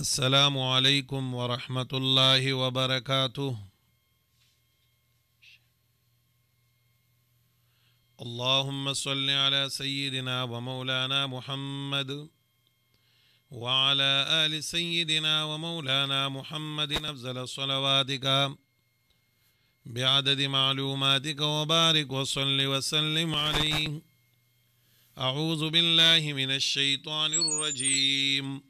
السلام عليكم ورحمة الله وبركاته اللهم صل على سيدنا ومولانا محمد وعلى آل سيدنا ومولانا محمد نفزل صلواتك بعدد معلوماتك وبارك وصل وسلم عليه أعوذ بالله من الشيطان الرجيم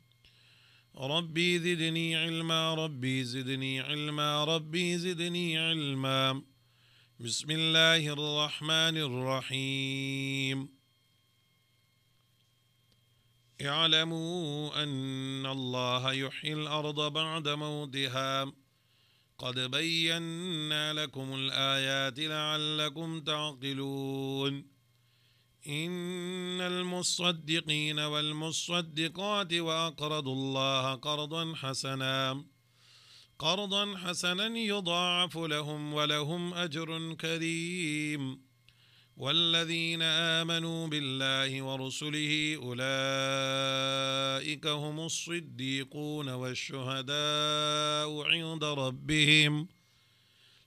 ربي زدني علما ربي زدني علما ربي زدني علما بسم الله الرحمن الرحيم اعلموا أن الله يحيي الأرض بعد موتها قد بينا لكم الآيات لعلكم تعقلون إن المصدقين والمصدقات وأقرضوا الله قرضا حسنا قرضا حسنا يضاعف لهم ولهم أجر كريم والذين آمنوا بالله ورسله أولئك هم الصديقون والشهداء عند ربهم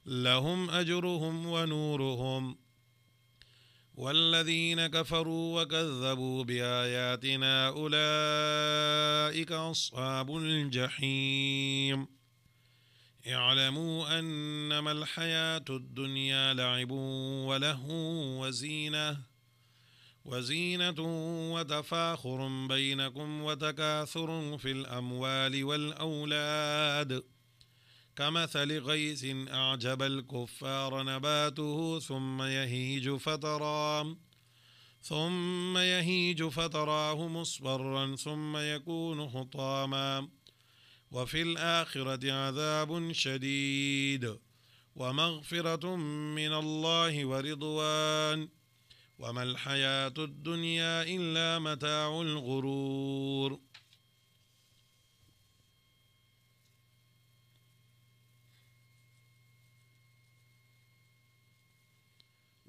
لهم أجرهم ونورهم والذين كفروا وكذبوا بآياتنا أولئك أصحاب الجحيم اعلموا أنما الحياة الدنيا لعب وله وزينة وزينة وتفاخر بينكم وتكاثر في الأموال والأولاد ۖ كمثل غيث أعجب الكفار نباته ثم يهيج فترى ثم يهيج فتراه مصبرا ثم يكون حطاما وفي الآخرة عذاب شديد ومغفرة من الله ورضوان وما الحياة الدنيا إلا متاع الغرور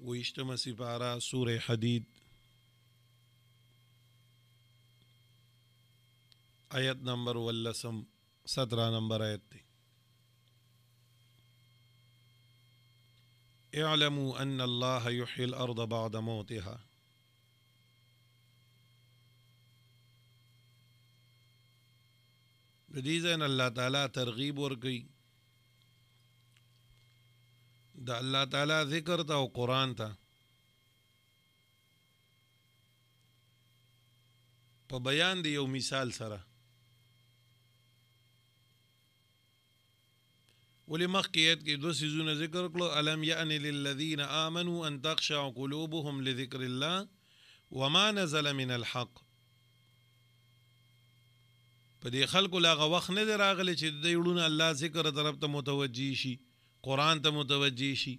ويشتم سبارة سورة حديد آيات نمبر ولسم سترة نمبر آيات دي. اعلموا ان الله يحيي الارض بعد موتها دې ځین الله تعالى ترغيب ورقي د الله تعالی ذکر ته او قران ته په بیان دی یو مثال سره ولې مخکې کې دوه سيزونه ذکر کړو الم یان للذین آمنوا ان تخشع قلوبهم لذکر الله وما نزل من الحق په دې خلکو لاغه وخت نه راغلی چې دوی ړونه الله ذکر طرف ته متوجي شي قرآن ته متوجه شي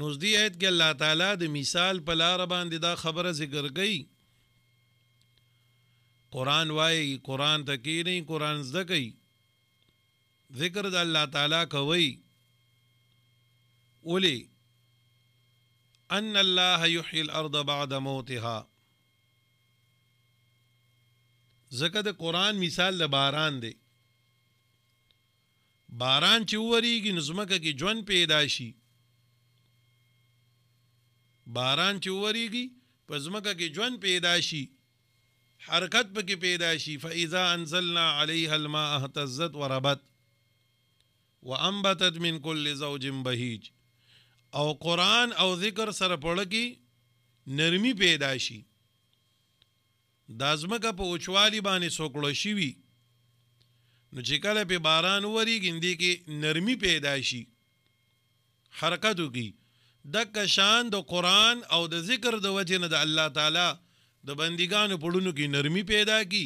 نو دې آیت کې الله تعالی د مثال په لار باندې دا خبره ذکر کړي قرآن وایي قرآن ته کې نه قرآن زده کوي ذکر د الله تعالی کوي ولي ان الله يحيي الارض بعد موتها زکه د قرآن مثال د باران دی باران چې وریږي نو ځمکه کې ژوند پیدا شي باران چې وریږي په ځمکه کې ژوند پیدا شي حرکت پکې پیدا شي فاذا انزلنا عليها الماء اهتزت وربت وانبتت من كل زوج بهيج او قران او ذکر سره پړکی نرمي پیدا شي د ازمکه په اوچوالي باندې سوکړه شي وي نو چې کله په باران وری ګندې کې نرمي پیدا شي حرکت وکي د کشان د قران او د ذکر د وجه نه د الله تعالی د بندګانو پړونو کې نرمي پیدا کی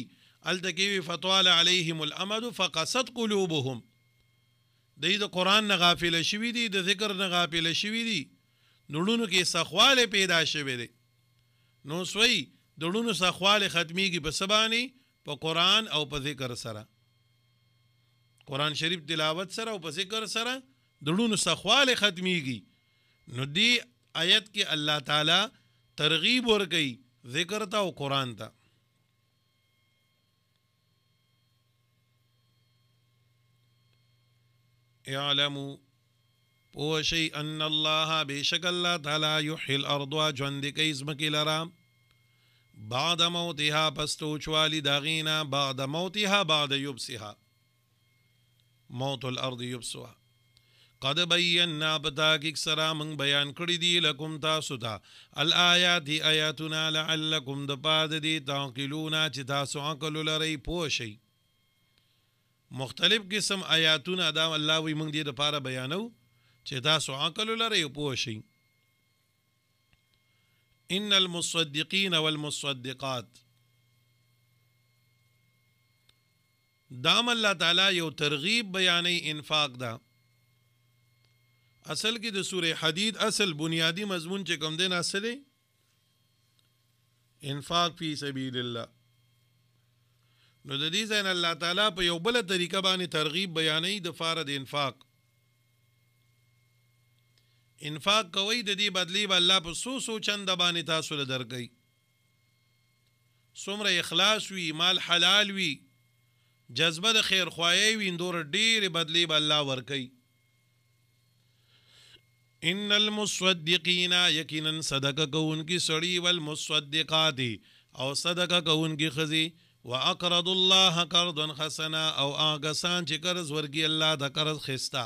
التکی فتوال علیهم الامد فقست قلوبهم د دې قران نه غافل شوی دي د ذکر نه غافل شوی دي نړونو کې سخواله پیدا شوی دي نو سوی دړونو سخواله ختميږي په سبانی په قران او په ذکر سره قران شریف تلاوت سره او په ذکر سره دړونو سخواله ختميږي نو دی آیت کې الله تعالی ترغیب ورګي ذکر ته او قران ته اعلموا پوشی ان الله بشک الله تعالی یحیی الارض وجند کی اسمک لرام بعد موتها پستوچوالی داغینا بعد موتها بعد یبسها موت الارض یبسوا قد بینا بتاکک سرا من بیان کړی دی لکم تاسو ته الآیات آیاتنا لعلکم د پاد دی تعقلون چې تاسو عقل لري پوشي مختلف قسم آیاتونه دا الله وی موږ دې د پاره بیانو چې تاسو عقل لري پوشي ان المصدقین والمصدقات دام الله تعالی یو ترغیب بیانې انفاق دا اصل کې د سوره حدید اصل بنیادی مضمون چې کوم دین اصل دی انفاق فی سبیل الله نو د دې ځین الله تعالی په یو بل طریقه باندې ترغیب بیانې د فار د انفاق انفاق کوي د دې بدلی به الله په سو سو چند باندې تاسو له درګي څومره اخلاص وي مال حلال وي جذبه د خیر خوایي ویندور ډیر بدلی به الله ورکي ان المصدقین یقینا صدقه کوونکی سړی والمصدقات او صدقه کوونکی خزي واقرض الله قرضا حسنا او هغه سان چې قرض ورګي الله د قرض خستا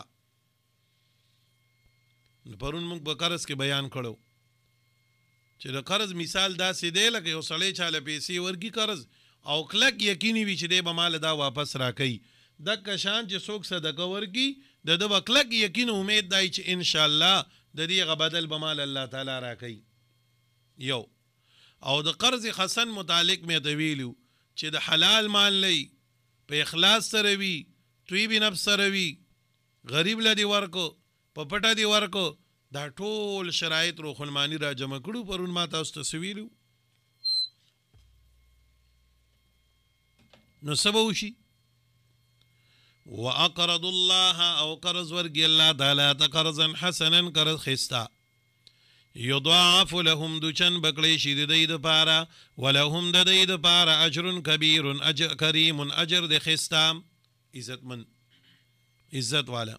پرون موږ په قرض کې بیان کړو چې د قرض مثال داسې دی لکه یو سړی چاله پیسې ورګي قرض او کلک یقیني وي چې دې به مال دا واپس راکړي د کشان چې څوک صدقه ورکي د د کلک یقین امید دی چې ان شاء الله د دې غبدل به مال الله تعالی راکړي یو او د قرض حسن متعلق مې تویلو چې د حلال مال لې په اخلاص سره وي توی به نفس سره وي غریب لدی ورکو په پټه دی ورکو دا ټول شرایط روخنمانی را جمع کړو پرون ما تاسو ته سویلو نو سبا وشي واقرض الله او قرض ورګي الله تعالی ته قرضا حسنا قرض خستا یضاعف لهم دچن بکلی شي د دې د پاره ولهم د دې د پاره اجر کبیر اجر کریم اجر د خستام عزت من عزت والا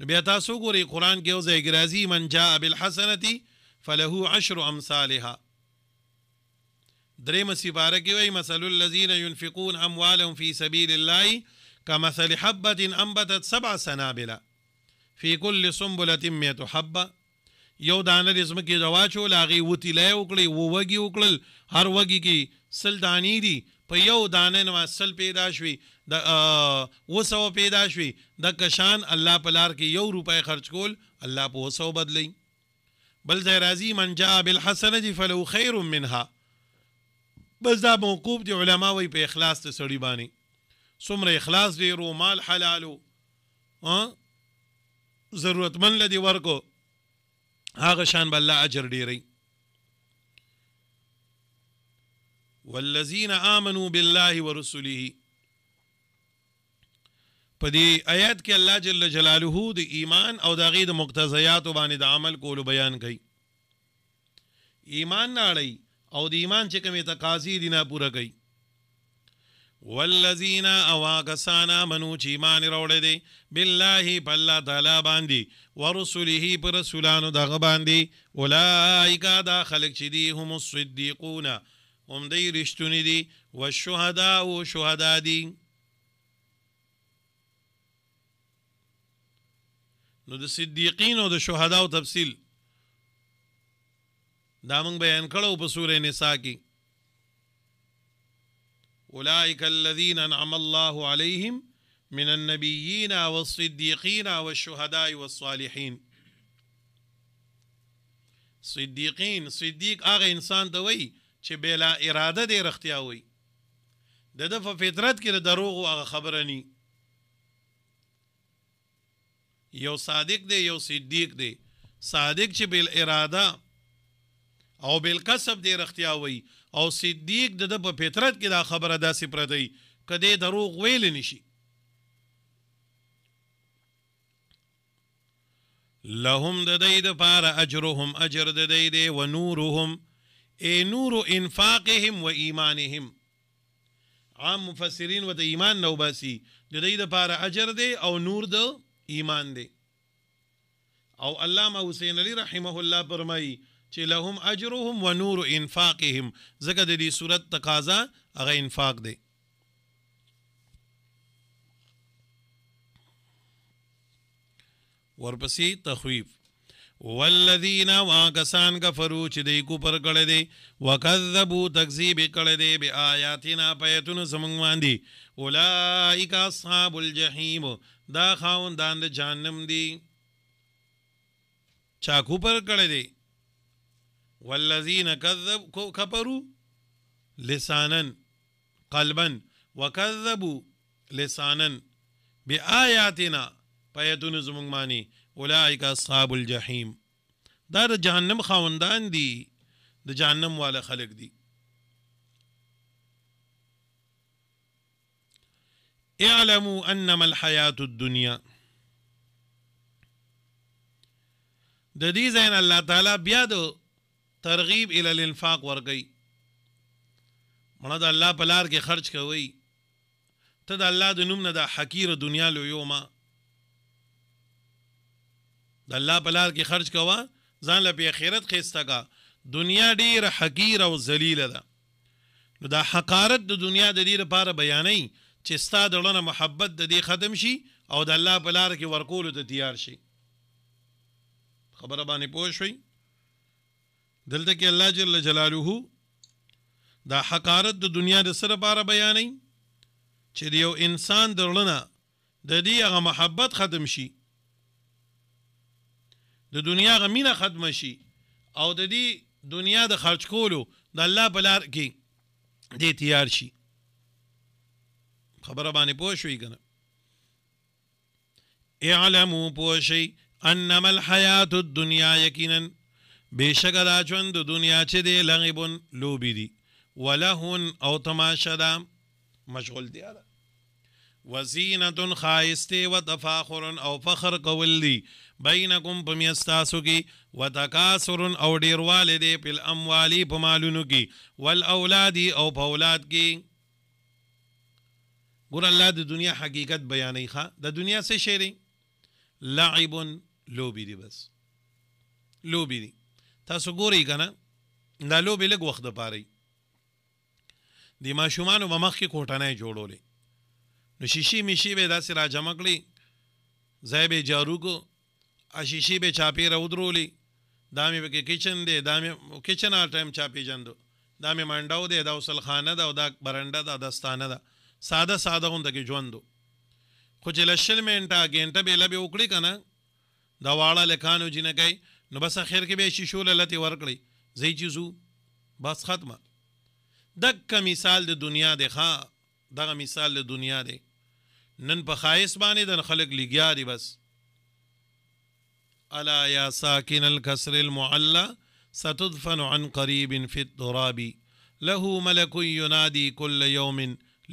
نبی تاسو ګوري قران کې او زګرازی من جاء بالحسنه فله عشر امثالها دریم سپاره کې وایي مثل الذين ينفقون اموالهم في سبيل الله كمثل حبة انبتت سبع سنابل في كل سنبلة 100 حبة یو دانه د زمکې د واچو لاغي وتی لای وکړي وو وږي وکړل هر وږي کې سل دانی دي په یو دانه نو سل پیدا شوي د وسو پیدا شوي د کشان الله پلار کې یو روپۍ خرج کول الله په وسو بدلی بل ځای راځي من جاء بالحسنه فلو خير منها بس دا موقوف دی علما وي په اخلاص ته سړی باندې څومره اخلاص دی رو مال حلالو ها ضرورتمن لدی ورکو هاغه شان بل اجر ډیری والذین آمنوا بالله ورسله په دې آیات کې الله جل جلاله د ایمان او د غید مقتضیات باندې د عمل کولو بیان کړي ایمان نه اړئ او د ایمان چې کومه تقاضی دي نه پوره کوي والذین اواکسان منو چې ایمان راوړل دي بالله بالله تعالی باندې ورسله پر رسولانو دغه باندې اولایک دا خلق چې دي هم الصدیقون هم دی رښتونی دي والشهدا او شهدا دي نو د صدیقین او د شهدا او تفصیل دا موږ بیان کړو په سورې نساء کې اولئک الذین انعم الله علیهم من النبیین والصدیقین والشهداء والصالحین صدیقین صدیق هغه انسان ته وای چې بلا اراده دی رختیا وای د د فطرت کې دروغ هغه خبره ني یو صادق دی یو صدیق دی صادق چې بل اراده او بالکسب دې رختیا وي او صدیق د په فطرت کې دا خبره داسې پردی کدی دروغ ویل نشي لهم د دې د پاره اجرهم اجر د دې دی و نورهم ای نور انفاقهم و ایمانهم عام مفسرین و د ایمان نو باسي د دې د پاره اجر دی او نور د ایمان دی او علامه حسین علی رحمه الله فرمایي چې لهم اجرهم ونور انفاقهم زکه د دې صورت تقاضا هغه انفاق دی ورپسې تخویف والذین واکسان کفرو چې دی کو پر کړه دی وکذبوا تکذیب کړه دی بیا آیاتنا پیتون سمون باندې اولائک اصحاب الجحیم دا خاوندان د جهنم دی چا کو پر کړه دی والذین كذبوا كفروا لسانا قلبا وكذبوا لسانا بآیاتنا پایتون زمونږ معنی اولئک اصحاب الجحیم دا د جهنم خاوندان دي د جهنم والا خلق دي اعلموا انما الحیات الدنیا د دې ځین الله تعالی بیا د ترغیب ال الانفاق ورګي مړه د الله په لار کې خرج کوي ته د الله د نوم نه د حقیر دنیا لویوما د الله په لار کې خرج کوا ځان له آخرت خيستګا دنیا ډیر حقیر او ذلیل ده نو دا حقارت د دنیا د دې لپاره بیانې چې ستا دړنه محبت د دې ختم شي او د الله په لار کې ورکول ته تیار شي خبره باندې پوه شئ دلته کې الله جل جلاله دا حقارت د دنیا د سره بار بیانې چې یو انسان درلنه د دې هغه محبت ختم شي د دنیا غمینه ختم شي او د دې دنیا د خرج کولو د الله بلار کې دې تیار شي خبره باندې پوه شوي کنه اعلموا پوه شي انما الحیات الدنیا یقینا بشک دا ژوند د دنیا چې دی لغبن لوبي دي ولهن او تماشا دا مشغول دی دا وزینه خایسته و تفاخر او فخر کول دي بینکم پمیستاسو کی و تکاثر او ډیر والده په اموالی په مالونو کی والاولادی او په اولاد کی ګور الله د دنیا حقیقت بیانې ښا د دنیا څه شی لعب لوبي دي بس لوبي دي تاسو ګورئ کنه دا لوبې لږ وخت د پاره دی ماشومانو په مخ کې کوټنۍ جوړولې نو شیشي میشي به داسې را جمع کړې ځای به جارو کو ا شیشي به چاپی را ودرولې دا مې پکې کچن دی دا مې کچن آل ټایم چاپی جندو دا مې منډاو دی دا وسل خانه دا دا برنده دا دستانه دا ساده ساده غونډه کې ژوندو خو چې لشل منټه ګنټه به لبه وکړي کنه دا واړه لکانو جنګي نو بس اخر کې به شیشو لته ورکړي زی چیزو بس ختمه دک مثال د دنیا د ښا دغه مثال د دنیا دی نن په خایس باندې د خلق لګیا دی بس الا یا ساکن الكسر المعلى ستدفن عن قريب في التراب له ملك ينادي كل يوم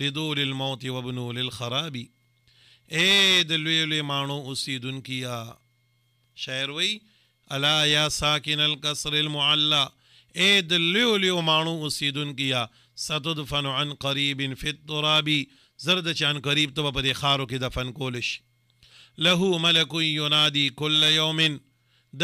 لدول الموت وابنو للخراب اے دلوی لوی مانو اوسیدونکیا شاعر وی الا یا ساکن القصر المعلا اے دلیو لیو مانو اسیدن کیا ستدفن عن قریب فی الترابی زرد چان قریب تو په خارو کې دفن کولش له ملک ینادی کل یوم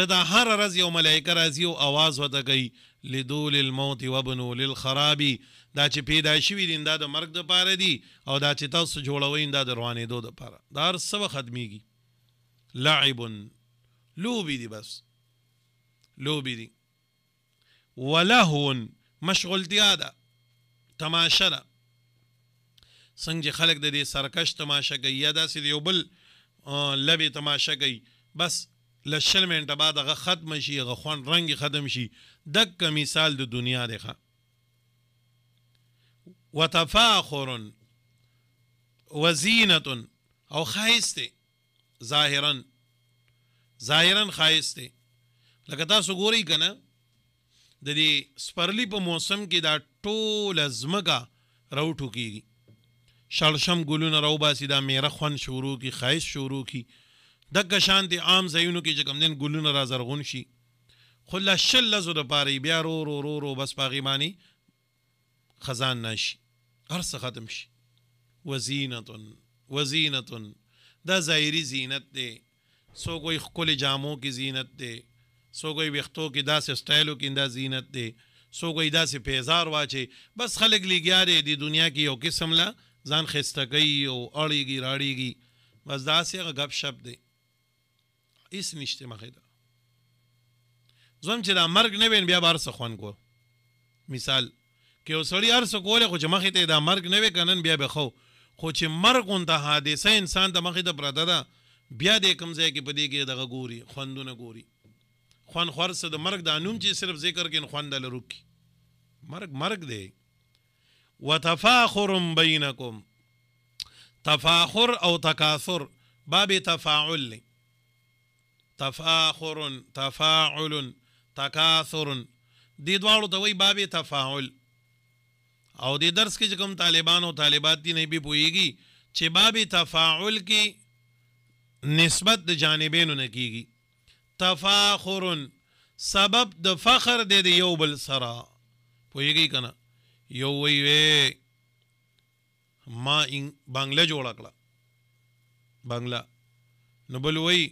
د دا هر ورځ یو ملائکه راځي او आवाज وته کوي لدول الموت وابنو للخراب دا چې پیدا شوی دین دا د مرګ د پاره دی او دا چې تاسو جوړوي دا د روانې دو د پاره دا هر څه ختميږي لعب لوبي دی بس لوبي دي ولهون مشغولتیا ده تماشه ده څنګه خلک د دې سرکش تماشه کوي یا داسې یو بل لبې تماشه کوي بس لشل منټه بعد هغه ختم شي هغه خوان رنگ ختم شي دک مثال د دنیا دی ښه وتفاخر وزینه او خایسته ظاهرا ظاهرا خایسته لکه تاسو ګورئ کنه د دې سپرلی په موسم کې دا ټول ازمګه راوټو کیږي شړشم ګلونه راوباسي دا میره خون شروع کی خیس شروع کی دغه شان دي عام ځایونو کې چې کمندن ګلونه را زرغون شي خو لا شل لزو د پاره بیا رو رو رو رو بس پاغي مانی خزان نشي هر څه ختم شي وزینت وزینت دا ظاهری زینت دی سو کوئی خپل جامو کی زینت دی سو کوئی وختو کې داسې سټایلو کې دا زینت دی سو کوئی داسې پیزار واچي بس خلک لګیا دی د دنیا کې یو قسم لا ځان خسته کوي او اړیږي راړیږي بس داسې هغه غب شپ دی هیڅ نشته مخې ده زوم چې دا مرګ نه وین بیا بار سخوان کو مثال کې اوسړي ار سکوله خو چې مخې ته دا مرګ نه وکنن بیا به خو خو چې مرګ اون د حادثه انسان د مخې ته پرده ده بیا د کوم ځای کې پدې کې دغه ګوري خوندونه ګوري خوان خور سره د مرګ د انوم چې صرف ذکر کین خوان د لروکی مرګ مرګ دی وتفاخر بینکم تفاخر او تکاثر باب تفاعل تفاخر تفاعل تکاثر دې دواړو ته وایي باب تفاعل او د درس کې کوم طالبان او طالبات دي نه به پويږي چې باب تفاعل کې نسبت د جانبینو نه کیږي تفاخر سبب د فخر دی د یو بل سره پوهیږي کنه یو وی وی ما ان بنگله جوړ کړه بنگله نو بل وی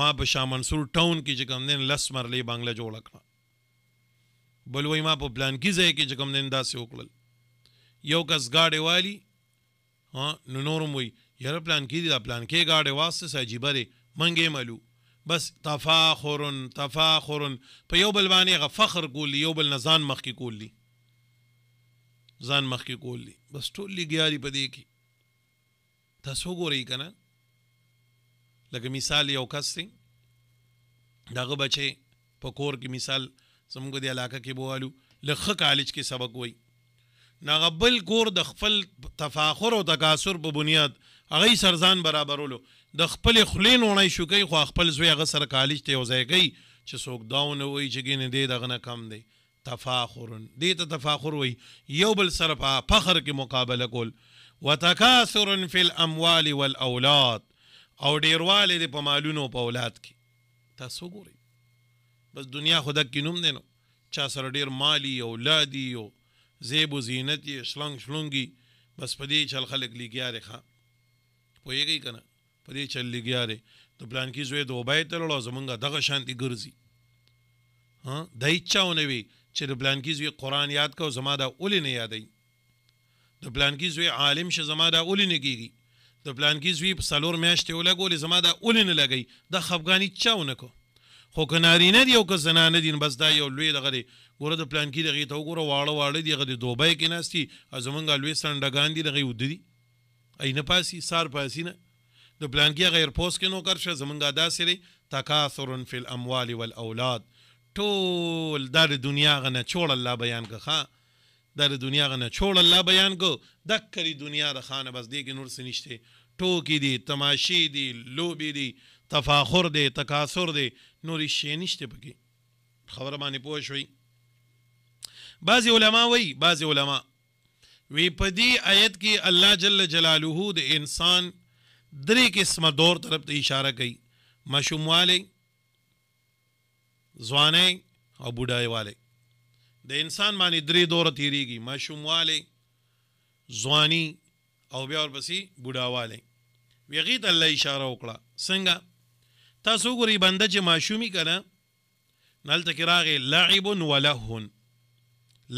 ما په شاه منصور ټاون کې چې کوم دین لس مرلې بنگله جوړ کړه بل وی ما په پلان کې ځای کې چې کوم دین داسې وکړل یو کس گاډي والی ها نو نورم وی یاره پلان کې دی دا پلان کې گاډي واسه ساجیبره منګې ملو بس تفاخر تفاخر په یو بل باندې غ فخر کولی یو بل نزان مخ کې کولی ځان مخ کې کولی بس ټول لګیاري پدې کې تاسو ګورئ کنه لکه مثال یو کس دی دغه بچي په کور کې مثال زموږ د علاقه کې بوالو لخه کالج کې سبق وای ناغبل کور د خپل تفاخر او تکاثر په بنیاد هغه سرزان برابرولو د خپل خلین ونای شو کوي خو خپل زوی هغه سره کالج ته وځي کوي چې څوک داونه وي چې ګینه دې دغه نه کم دی تفاخر دې ته تفاخر وي یو بل سره په فخر کې مقابله کول وتکاثر فی الاموال والاولاد او ډیرواله دې په مالونو په اولاد کې تاسو ګورئ بس دنیا خدا کې نوم دی نو چا سره ډیر مالی اولادی او زیب و زینت یې شلنګ شلونګي بس په دې چل خلک لګیا رخه پوهیږي کنه په دې چل لګیا دی د پلان کې زوی د وبای ته لړو زمونږه دغه شانتي ګرځي ها دای چاونه وی چې د پلان کې زوی قران یاد کو زما دا اولی نه یادې د پلان کې زوی عالم شه زما دا اولی نه کیږي د پلان کې زوی په سلور میاشتې ولګول زما دا اولی نه لګي د خفګانی چاونه کو خو کناری نه دی او که زنانه دین بس دا یو لوی دغه دی ګوره د پلان کې دغه ته وګوره واړه واړه دی غدي دوبه کې ناشتي ازمنګ لوی سندګان دی دغه ودی ای نه پاسي سار پاسي نه د پلانګي غیر پوس کې نو کرشه زمونږه داسې دی تکاثر فی الاموال والاولاد ټول د دنیا غنه چوړ الله بیان کخا د دنیا غنه چوړ الله بیان کو دکري دنیا د خانه بس دی کې نور سنشته ټوکی دی تماشی دی لوبي دی تفاخر دی تکاثر دی نور شي نشته پکې خبره باندې پوه شوي بعضی علما وی بعضی علما وی په دې آیت کې الله جل جلاله د انسان درې قسمه دور طرف ته اشاره کوي مشوم والے ځوانې او بوډای والے د انسان باندې درې دور تیریږي مشوم والے ځواني او بیا ورپسې بوډا والے ویغی ته الله اشاره وکړه څنګه تاسو ګوري بنده چې ماشومی کنه نل تکراغه لعب ولهن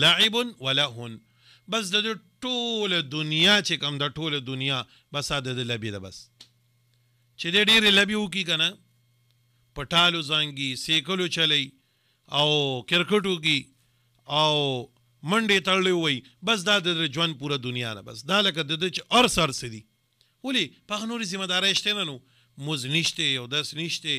لعب ولهن بس د ټوله دنیا چې کم د ټوله دنیا بس د لبی ده بس چې د ډېرې لبی وکي که نه پټالو زانګي سیکلو چلی او کرکټ وکي او منډې تړلی وي بس دا د ژوند پوره دنیا نه بس دا لکه د ده چې اور سر څه دي ولې په هغه نورې ذمهدارۍ شته نه نو مز نشته او دس نشته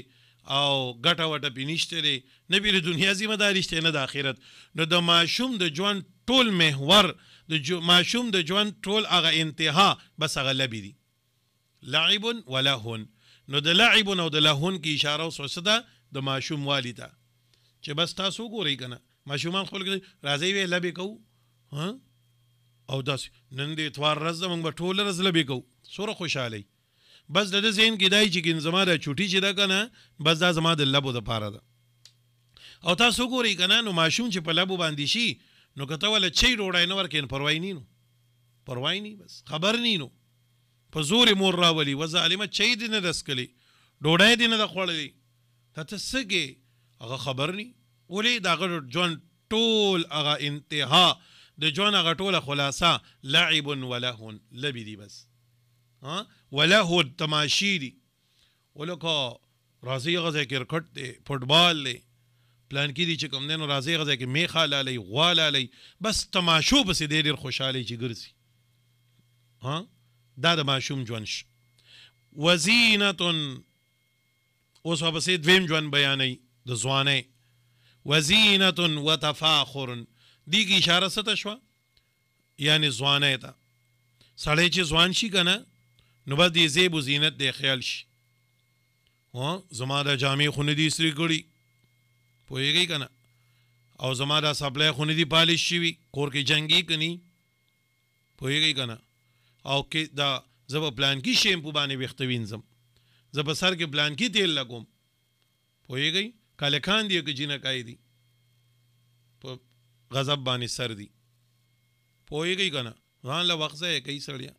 او ګټه وټه پې نشته دی نه بې د دنیا ذمهداري شته نه د آخرت نو د ماشوم د ژوند ټول محور د ماشوم د ژوند ټول هغه انتها بس هغه لبی دي لعب ولا هن نو د لعب او د لهون کی اشاره اوس صدا د ماشوم والی ته چې بس تاسو ګورئ کنه ماشومان خلک راځي وی لبی کو ها او داس نن دې اتوار ورځ موږ به ټول ورځ لبی کو سوره خوشاله بس د ذهن کې دای چې ګین زما د چټي چې دا کنه بس دا زما د لبو د پاره ده او تاسو ګورئ کنه نو ماشوم چې په لبو باندې شي نو کته ول چی روړای نه ورکین پروايي نه نو پروايي نه بس خبر نه نو په زور مور راولي و ظالمه چی دینه دسکلی ډوډۍ دینه د خوړلې ته سګي هغه خبر نه ولې دا غړ جون ټول هغه انتها د جون هغه ټوله خلاصه لعب ولهن لبی دی بس ها وله تماشی دی ولکه راځي هغه ځای کرکټ دی فوټبال دی پلان کې دي چې کوم دینو راځي غځي کې میخه لالي غوا لالي بس تماشو بس دې ډېر خوشاله چې ګرځي ها دا د ماشوم ژوند شي وزینه اوس په سي دویم ژوند بیانې د ځوانې وزینه وتفاخر دیږي اشاره ست شو یعنی ځوانه ته سړی چې ځوان شي کنه نو به دې زیب زینت دې خیال شي ها زما د جامې خونه دې سری کړی پوهېږئ که نه او زما دا سپلای خو نه دي پالش شوي کور کې جنګي که نه پوهېږئ که نه او کې دا زه به پلانکي شیمپو باندې ویښته وینځم زه به سر کې پلانکي تیل لګوم پوهېږئ کالکان دي که جینکای دي په غضب باندې سر دي پوهېږئ که نه ځان له وخت ځای کوي سړیه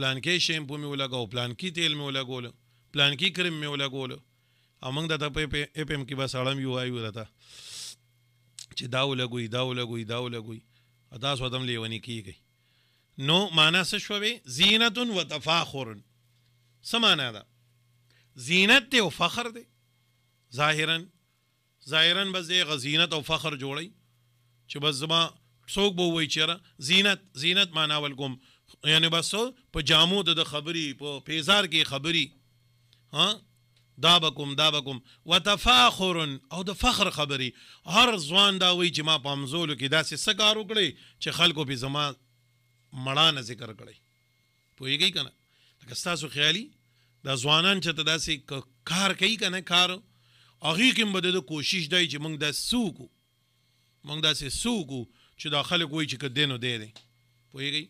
پلانکي شیمپو مې ولګاو پلانکي تیل مې ولګولو پلانکي کریم مې ولګولو او موږ د په اف ام کې بس اړم یو وایو راته چې دا ولګوي دا ولګوي دا ولګوي ادا سودم لیونی کیږي نو معنا څه شوه زینت و تفاخر سمانا دا زینت ته او فخر دی ظاهرا ظاهرا بس دی غزینت او فخر جوړی چې بس زما څوک به وای چیرې زینت زینت معنا ولکم یعنی بس په جامو د خبري په پیزار کې خبري ها دا بکم دا بکم وتفاخر او د فخر خبري هر ځوان دا وی چې ما پامزول کې داسې سکار وکړي چې خلکو په زما مړانه ذکر کړي پوېږي کنه لکه تاسو خیالي دا ځوانان چې داسې کار کوي کنه کار هغه کوم بده د کوشش دی چې موږ د سوکو موږ داسې سوکو چې دا خلک وای چې کدنو دی دی پوېږي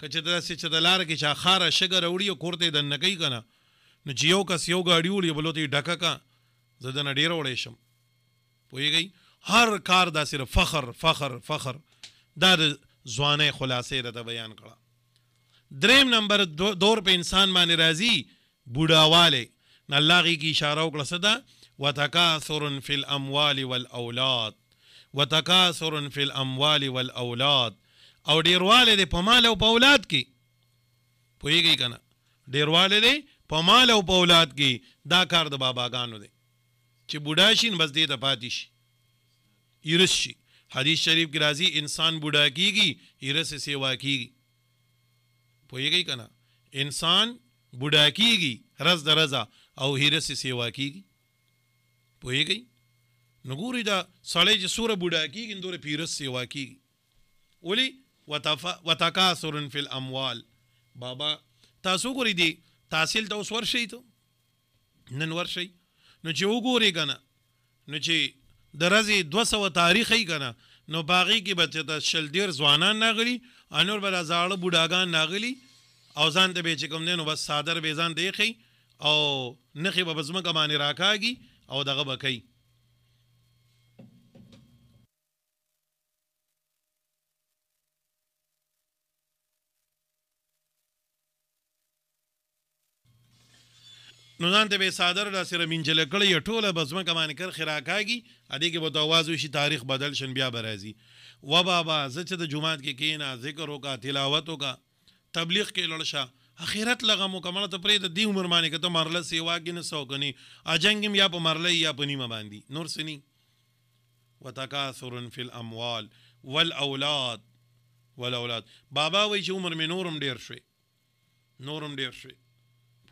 کچې داسې چې د لار کې چې خاره شګر وړي او کوړته د نګي کنه نو چې یو کس یو ګاډي وړي بلو ته یې ډکه کا زه دنه ډېره وړی شم پوهېږئ هر کار دا صرف فخر فخر فخر دا د ځوانۍ خلاصې راته بیان کړه دریم نمبر دور په انسان باندې راځي بوډاوالی نه الله هغې کې اشاره وکړه څه ده وتکاثر فی الاموال والاولاد وتکاثر فی الاموال والاولاد او ډیرواله دی په مال او په اولاد کې پوهیږئ کنه ډیرواله دی په مال او په اولاد کې دا کار د باباګانو دی چې بوډا شي بس دې ته پاتې شي ایرس شي حدیث شریف کې راځي انسان بوډا کیږي ایرس سیوا کیږي پوهیږئ که نه انسان بوډا کیږي رز د رضا او ایرس سیوا کیږي پوهیږئ نګوري دا سړی چې سوره بوډا کیږي اندوره پیرس سیوا کیږي ولی وتکاثر فی الاموال بابا تاسو ګورئ دی تحصیل ته اوس ورشي ته نن ورشي نو چې وګوري کنه نو چې درځي 200 تاریخي کنه نو باغی کې به ته شل ډیر ځوانان ناغلي انور به زاړه بوډاګان ناغلي او ځان ته به چې کوم نه نو بس صادر به ځان دی خي او نخي به بزمه کمانه راکاږي او دغه بکې نو ځان ته به صادر را سره منجل کړی ټوله بزمه کمان کر خراکاږي ا دې کې به تواز وشي تاریخ بدل شن بیا برازي و بابا زچ د جمعات کې کینا ذکر وکا تلاوت وکا تبلیغ کې لړشا اخرت لغه مکمل ته پرې د دې عمر باندې کته مرله سیوا کې نه سوکني ا جنگم یا په مرله یا په نیمه باندې نور سني وتکاثر فی الاموال والاولاد والاولاد بابا وی چې عمر می نورم ډیر شوی نورم ډیر شوی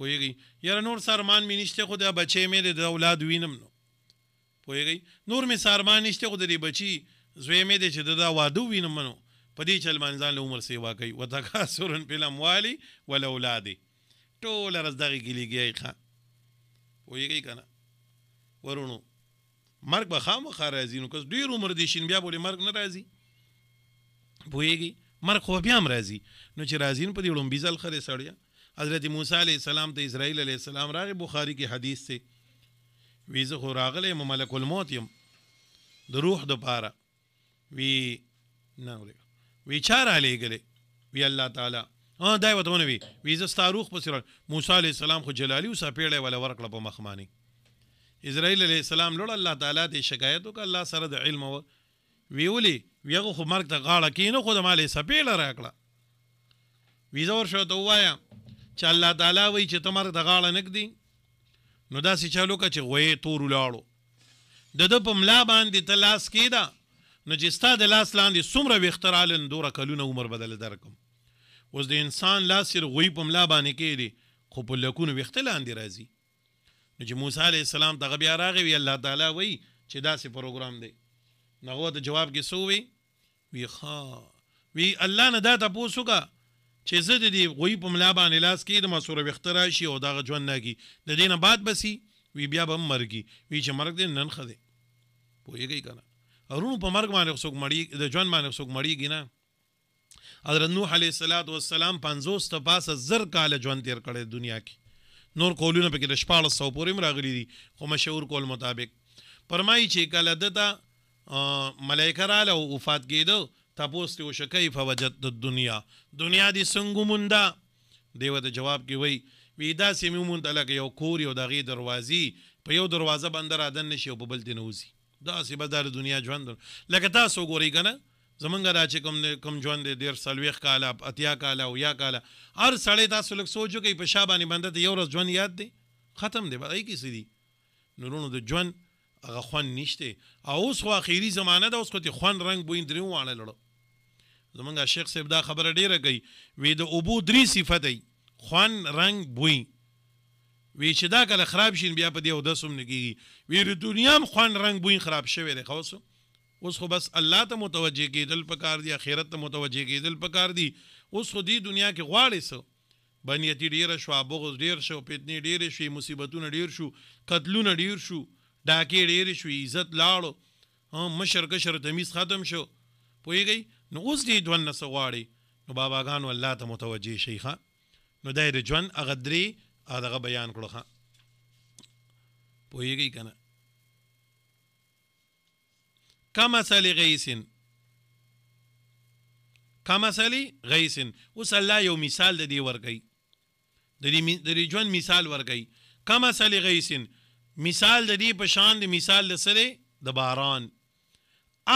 پوهېږئ یاره نور سارمان مې نشته خو د بچی مې د اولاد وینم نو پوهېږئ نور مې سارمان نشته خو د دې بچي زوی مې دی چې د دا واده وینم نو په دې چل باندې ځان له عمر سیوا کوي وتکاثرن فی الاموال والاولاد ټول ورځ دغې ګیلېږي ښه پوهېږئ که نه ورونو مرګ به خامخا راځي نو که ډېر عمر دی شین بیا بولې مرګ نه راځي پوهېږئ مرګ خو بیا هم راځي نو چې راځي نو په دې وړومبي ځل ښه دی سړیه حضرت موسی علیہ السلام ته اسرائیل علیہ السلام راغی بخاری کې حدیث سے ویزه خو راغله ملک الموت يم د روح د پاره وی نه وی چار علی گله وی الله تعالی ها دای وته وی ویزه ستاروخ پس موسی علیہ السلام خو جلالی وسا پیړې ولا ورکړه په مخمانی اسرائیل علیہ السلام لړ الله تعالی ته شکایت وکړه الله سره د علم و ویولی ویغه خو مرګ ته غاړه کینو خو د مالې سپېړه راکړه ویزه ورشو ته وایم چې الله تعالی وایي چې تمر د غاړه نګدي نو دا سې چالو کا چې غوې تور لاړو د د په ملا باندې تلاس کیدا نو چې ستا د لاس لاندې څومره وختراله دوره کلونه عمر بدل درکم اوس د انسان لاس سر غوې په ملا باندې کې دي خو په لکونو وخت لاندې راځي نو چې موسی عليه السلام دغه بیا راغی وی الله تعالی وایي چې دا سې پروګرام دی نو د جواب کې سو وی وی خا وی الله نه دا تاسو کا چې زه د دې غوی په ملا باندې لاس کې د مسوره وخترا شي او دغه ژوند ناګي د دې نه بعد بسي وی بیا به مرګي وی چې مرګ دې نن خده پوهیږي کنه ورونو په مرګ باندې څوک مړی د ژوند باندې څوک مړیږي نه حضرت نوح علیه السلام 50 ته پاس زر کال ژوند تیر کړی دنیا کې نور کولونه پکې د 1400 پورې راغلي دي خو مشهور کول مطابق پرمایي چې کله دته ملائکه رااله وفات کېدو تپوس ته وشه کیف وجدت الدنيا دنیا دې څنګه مونږه دیو ته جواب کې وای وی دا سیمه مونږ تلک یو کور یو دغه دروازې په یو دروازه باندې را دن نشي او په بل دې نوزي دا سی بدار دنیا ژوند لکه تاسو ګوري کنه زمونږ را چې کوم کوم ژوند دې ډیر سلويخ کاله اتیا کاله او یا کاله هر سړی تاسو لک سوچو کې په شابانې باندې یو ورځ ژوند یاد دی ختم دی بای کی سړي نورونو د ژوند هغه خوان نشته او اوس خو اخیری زمانه ده اوس خو تی خوان رنگ بوین درې وانه لړو زمونږ شیخ صاحب دا خبره ډیره کوي وی د اوبو درې صفت دی خوان رنگ بوی وی چې دا کله خراب شین بیا په دې او دسم نګي وی د دنیا م خوان رنگ بوی خراب شوی دی خو اوس خو بس الله ته متوجه کیدل پکار دی اخرت ته متوجه کیدل پکار دی اوس خو دې دنیا کې غواړې سو بنیتی ډیره شو بغز ډیر شو پیتنی ډیره شو مصیبتونه ډیر شو قتلونه ډیر شو ډاکې ډیر شو عزت لاړو مشر کشر تمیز ختم شو پوهیږئ نو اوس دې ژوند نه سواړي نو باباګانو الله ته متوجي شيخه نو دای د ژوند هغه درې هغه بیان کړو ښا پوهیږي کنه کما سلی غیسن کما سلی غیسن اوس الله یو مثال د دې ورګي د دې د دې ژوند مثال ورګي کما سلی غیسن مثال د دې په شان د مثال د سره د باران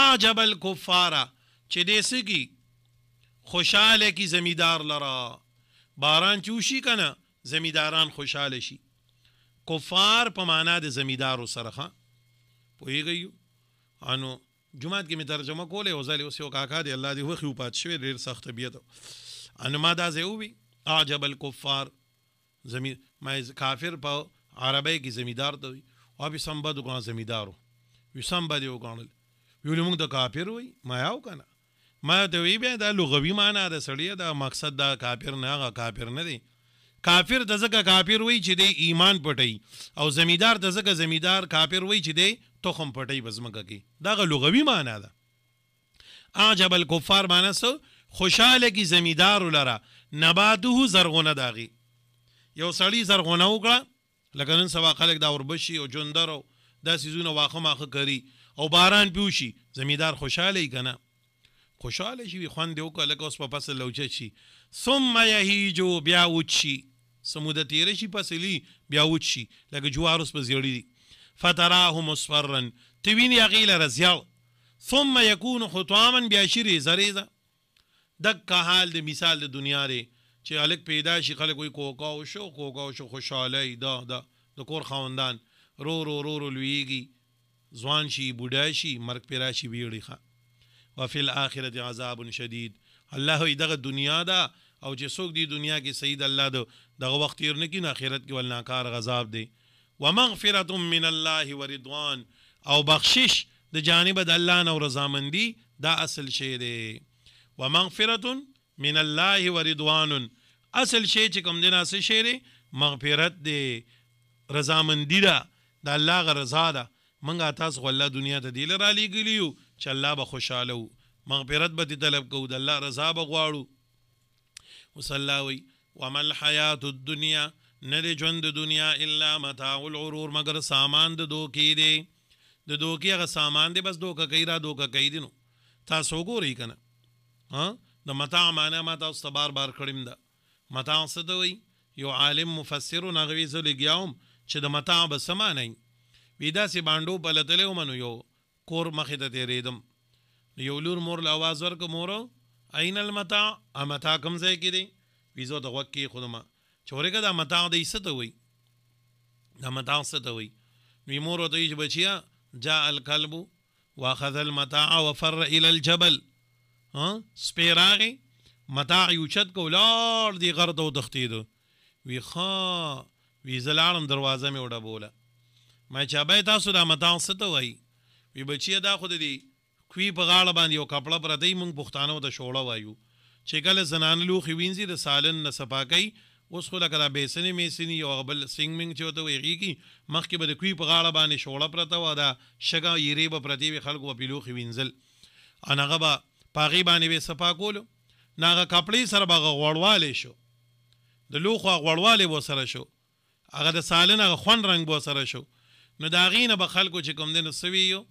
اعجب الكفاره چې دې سګي خوشاله کی زمیدار لرا باران چوشي کنه زمیداران خوشاله شي کفار په معنا د زمیدارو سره ښه پوهیږئ انو جمعات کې می ترجمه کوله او ځلې اوس یو کاکا دی الله دې وخی پات شوی ډیر سخت طبیعت انو ما دا زه وی عجب الکفار زمین ما کافر په عربی کې زمیدار ته وی او به سمبد کو زمیدارو وی سمبد یو کانل ویل موږ د کافر وی ما یاو کنه ما ته وی بیا دا لغوي معنی د سړی دا مقصد دا کافر نه هغه کافر نه دی کافر د زکه کافر وی چې دی ایمان پټي او زمیدار د زکه زمیدار کافر وی چې دی تخم پټي بزمګه کی دا لغوي معنی ده اعجب الكفار معنی سو خوشاله کی زمیدار لرا نباته زرغونه داغي یو سړی زرغونه وکړه لکه نن سبا خلک دا اوربشي او جندرو دا سيزونه واخه ماخه کوي او باران پیوشي زمیدار خوشاله کنا خوشاله شي خوند یې وکړه لکه اوس په فصل لوچه شي ثم یهیجو بیا وچی سموده تیره شي فصلی بیا وچ شي لکه جوار اوس په زیړي دي فتراه مصفرا ته ویني هغې لره زیړ ثم یکون حطاما بیا شي ریزه ریزه دکه حال د مثال د دنیا دی چې هلک پیدا شي خلک وایي کوکا وشو کوکا وشو خوشحاله دا دا د کور خاوندان رو رو رو رو لویږي ځوان شي بوډا شي مرګ پیرا شي بیړي ښه وفي الاخره عذاب شدید الله دغه دنیا دا او چې څوک دی دنیا کې سید الله دو دغه وخت یې نه کین اخرت کې ولناکار غذاب دی ومغفره من الله ورضوان او بخشش د جانب د الله نو رضامندی دا اصل شی دی ومغفره من الله ورضوان اصل شی چې کوم دینه اصل شی دی مغفرت دی رضامندی دا د الله غ رضا ده منګه تاسو الله دنیا ته دی لرا لګلیو چې الله به خوشاله وو مغفرت به دي طلب کوو د الله رضا به غواړو اوس الله وایي وما الحیات الدنیا نه دی ژوند د دنیا الا متاع الغرور مگر سامان د دوکې دی د دوکې هغه سامان دی بس دوکه کوي را دوکه کوي دی نو تاسو ګورئ کنه ها د متاع معنا ما تاسو بار بار کړم ده متاع څه ته وایي یو عالم مفسر نغوي زه لګیاوم چې د متاع به سمانه وي داسې بانډو پلتلی ومنو یو کور مخې ته تیرېدم یو لور مور له आवाज ورک مورو عین المتاع امتا کوم ځای کې دی ویزو د وخت کې خودما چورګه د متاع د ایست وي د متاع ست وي وی مور ته یې بچیا جاء الكلب واخذ المتاع وفر الى الجبل ها سپیراغي متاع یوچت کو لاړ دی غرد او دختید وی خا وی زلالم دروازه مې وډه بوله ما چا به تاسو د متاع ست وي وی بچی دا خود دی کوي په غاړه باندې او کپړه پر دای مونږ پښتانه د شوړه وایو چې کله زنان لو خوینځي د سالن نه صفاکۍ اوس خو لکه دا بیسنې میسنې یو غبل سنگمنګ چې ته ویږي کی مخکې به د کوي په غاړه باندې شوړه پرته و دا شګه یری به پرتی وی خلکو په پیلو خوینځل انغه با پاغي باندې به صفا کول ناغه کپړې سره به غوړواله شو د لوخو غوړواله و سره شو هغه د سالن هغه خوند رنگ بو سره شو نو دا غینه به خلکو چې کوم دین سوي یو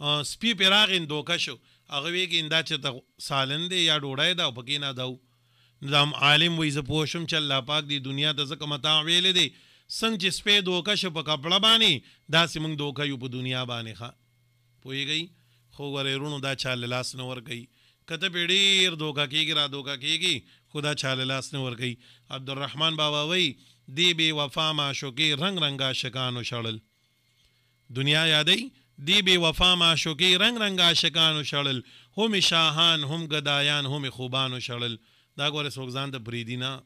سپی پیراغ ان دوکه شو هغه وی کې اندا چې ته سالن دی یا ډوړای دا پکې نه داو نظام عالم وې ز پوشم چې الله پاک دی دنیا ته زکه متا ویل دی څنګه چې سپې دوکه شو په کپړه باندې دا سیمنګ دوکه یو په دنیا باندې ښا پوېږي خو ورېرونو دا چاله لاس نه ورګي کته پیډیر دوکه کېږي را دوکه کېږي خدا چاله لاس نه ورګي عبدالرحمن بابا وای دی بے وفا ما شوکی رنگ رنگا شکانو شړل دنیا یادې دی بی وفا معشوقی رنگ رنگ عاشقانو شړل هم شاهان هم گدایان هم خوبانو شړل دا ګوره څوک ځان ته بریدي نه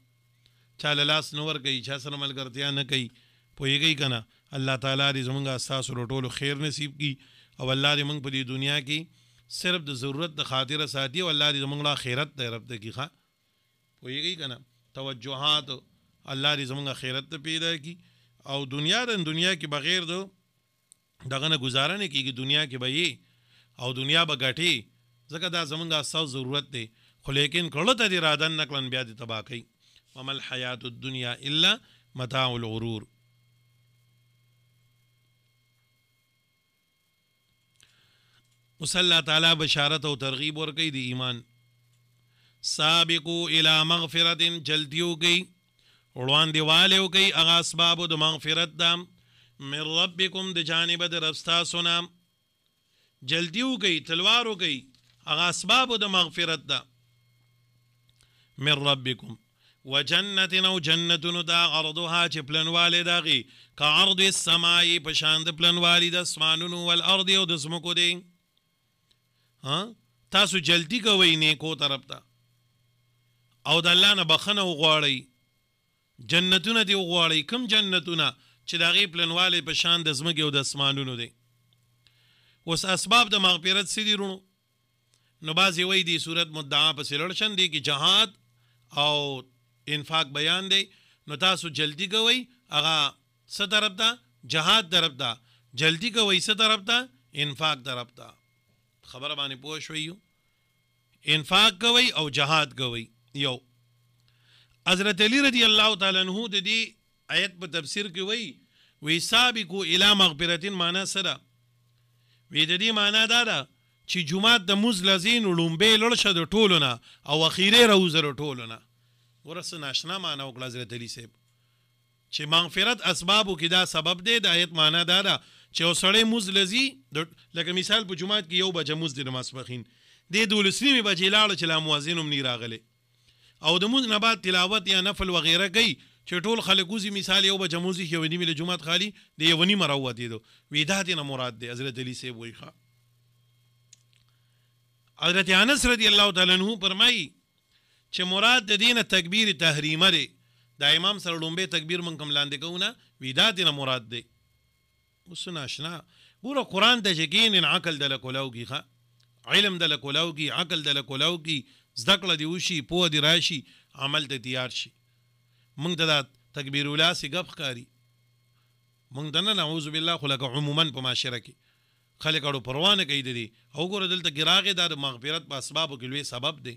چاله لاس نه ورکوي چا سره ملګرتیا نه کوي پوهېږئ که نه الله تعالی دې زمونږ ستاسو له ټولو خیر نصیب کړي او الله دې موږ په دې دنیا کې صرف د ضرورت د خاطره ساتي او الله دې زمونږ له خیرت ته رب ته کړي ښه پوهېږئ که نه توجهات الله دې زمونږ خیرت ته پیدا کړي او دنیا د دنیا کې بغیر دو دغه نه گزاره نه کیږي دنیا کې به او دنیا به ګټي ځکه دا زمونږه ساو ضرورت دی خو لیکن کړه ته دې رادن نکلن بیا دې تباہ کوي ومل حیات الدنیا الا متاع الغرور اوس الله تعالی بشارت او ترغیب ورکړي دی ایمان سابقو الى مغفرت جلدیو گئی وړوان دیواله گئی اغا اسباب د مغفرت دام دا من ربکم د جانب د رب تاسو نه جلدی وکي تلوار وکي هغه اسباب د مغفرت ده من ربکم وجنه او جنته دا عرضها چې پلنوالې داغي کعرض السماء په شان د پلنوالې د اسمانونو او الارض او د زمکو دي ها تاسو جلدی کوئ نیکو طرف ته او د الله نه بخنه وغواړئ جنتونه دی وغواړئ کم جنتونه چې د غیب لنواله په شان د زمګي او د اسمانونو دی اوس اسباب د مغفرت سړي رونو نو بازي وای دي صورت مدعا په سلړشن دي کې جهاد او انفاق بیان دی نو تاسو جلدی کوي هغه څه طرف ته جهاد طرف ته جلدی کوي څه طرف ته انفاق طرف ته خبر باندې پوه شوی انفاق کوي او جهاد کوي یو حضرت علی رضی الله تعالی عنہ د دې آیت په تفسیر کې وایي وی سابقو الی مغفرتین معنا سره وی د دې معنا دا ده چې جمعه د موز لزین لومبه لړ شه د ټولو نه او اخیره روزره ټولو نه ورس ناشنا معنا وکړه حضرت علی صاحب چې مغفرت اسبابو کې دا سبب دی د آیت معنا دا ده چې اوسړې موز لزی لکه مثال په جمعه کې یو بجه موز د مسبخین د دولسنیمه بجې لاړ چې لا مؤذن هم نه راغله او د موز نه بعد تلاوت یا نفل وغیره کوي چې ټول خلکوزي مثال یو به جموزي یو نیمه له جمعه خالي د یو نیمه راو دی دو وېدا دې نه مراد دی حضرت علي سیب وایي ښا حضرت انس رضی الله تعالی عنہ فرمایي چې مراد د دینه تکبیر تحریمه دی دا امام سره لومبه تکبیر من کوم لاندې کوونه وېدا دې نه مراد دی اوس ناشنا ګوره قران د جګین عقل د لکولاوږي ښا علم د لکولاوږي عقل د لکولاوږي زدکړه دی وشي پوه دی راشي عمل د تیار شي موږ د تکبیر الله سی غف خاري موږ د نه نعوذ بالله خلک عموما په معاشره کې خلک اړو پروانه کوي دي او ګور دلته ګراغه د مغفرت په اسباب کې لوی سبب دی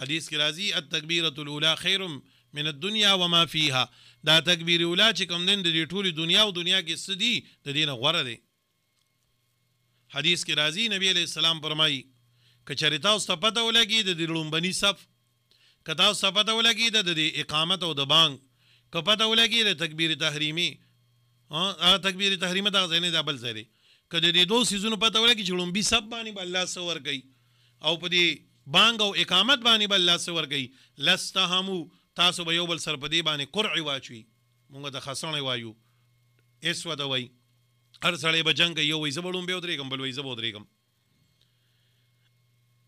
حدیث کې راځي التکبیرۃ الاولى خیر من الدنيا وما فيها دا تکبیر اولا چې کوم دین د ټولي دنیا او دنیا کې سدي د دین غوړه دی حدیث کې راځي نبی علی السلام فرمایي کچریتا واست پته ولګي د لومبني صف کدا صفته ولګي د دې اقامت او د بانګ کپته ولګي د تکبیر تحریمی ها تکبیر تحریمه دا زینې د بل زری کده دې دوه سيزونو پته ولګي چې لومبي سب باندې بل الله سور گئی او په دې بانګ او اقامت باندې بل الله سور گئی لستهمو تاسو به یو بل سر په دې باندې قرع واچوي مونږ د خسانې وایو ایسو دا وای هر سړی به جنگ یو وای زبړم به درېګم بل وای زبو درېګم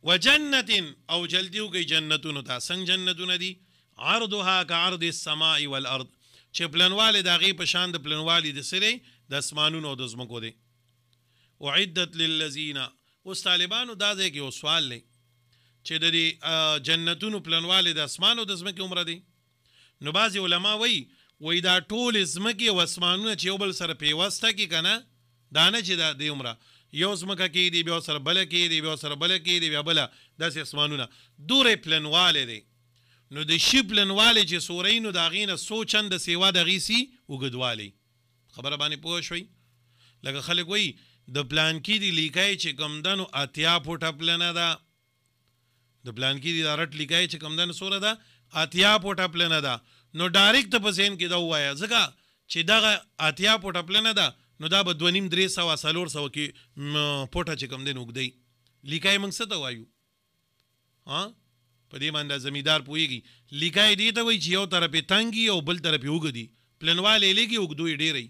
وجنت او جلدی وګي جنتونو ته څنګه جنتونه دي عرضها كعرض السماء والارض چې پلنواله د غي په شان د پلنواله د سره د اسمانونو او د زمکو دي وعدت للذین اوس طالبانو دا ځای کې یو سوال لې چې د دې جنتونو پلنواله د اسمانو د زمکو عمر دي نو بعضی علما وایي وای دا ټول زمکه او اسمانونه چې یو بل سره پیوسته کې کنه دانه چې د دا عمره یو زمکه کې دی بیا سره بل کې دی بیا سره بل کې دی بیا بل داسې اسمانونه دورې پلنواله دی نو د شی پلنواله چې سورینو دا غینه سوچند سیوا د غیسی وګدوالی خبره باندې پوه شوي لکه خلک وایي د پلان کې دی لیکای چې کمدنو اتیا فوټه پلنه ده د پلان کې دی دا رټ لیکای چې کمدنو سوره ده اتیا فوټه پلنه ده نو ډایرکټ په ذهن کې دا وایا ځکه چې دغه اتیا فوټه پلنه ده نو دا به 2.5 3 سو سالور سو کې پټه چې کم دین وګدی لیکای موږ څه ته وایو ها په دې باندې زمیدار پويږي لیکای دی ته وای چې یو طرفې تنګي او بل طرفې وګدي پلنوالې لګي وګدوي ډېری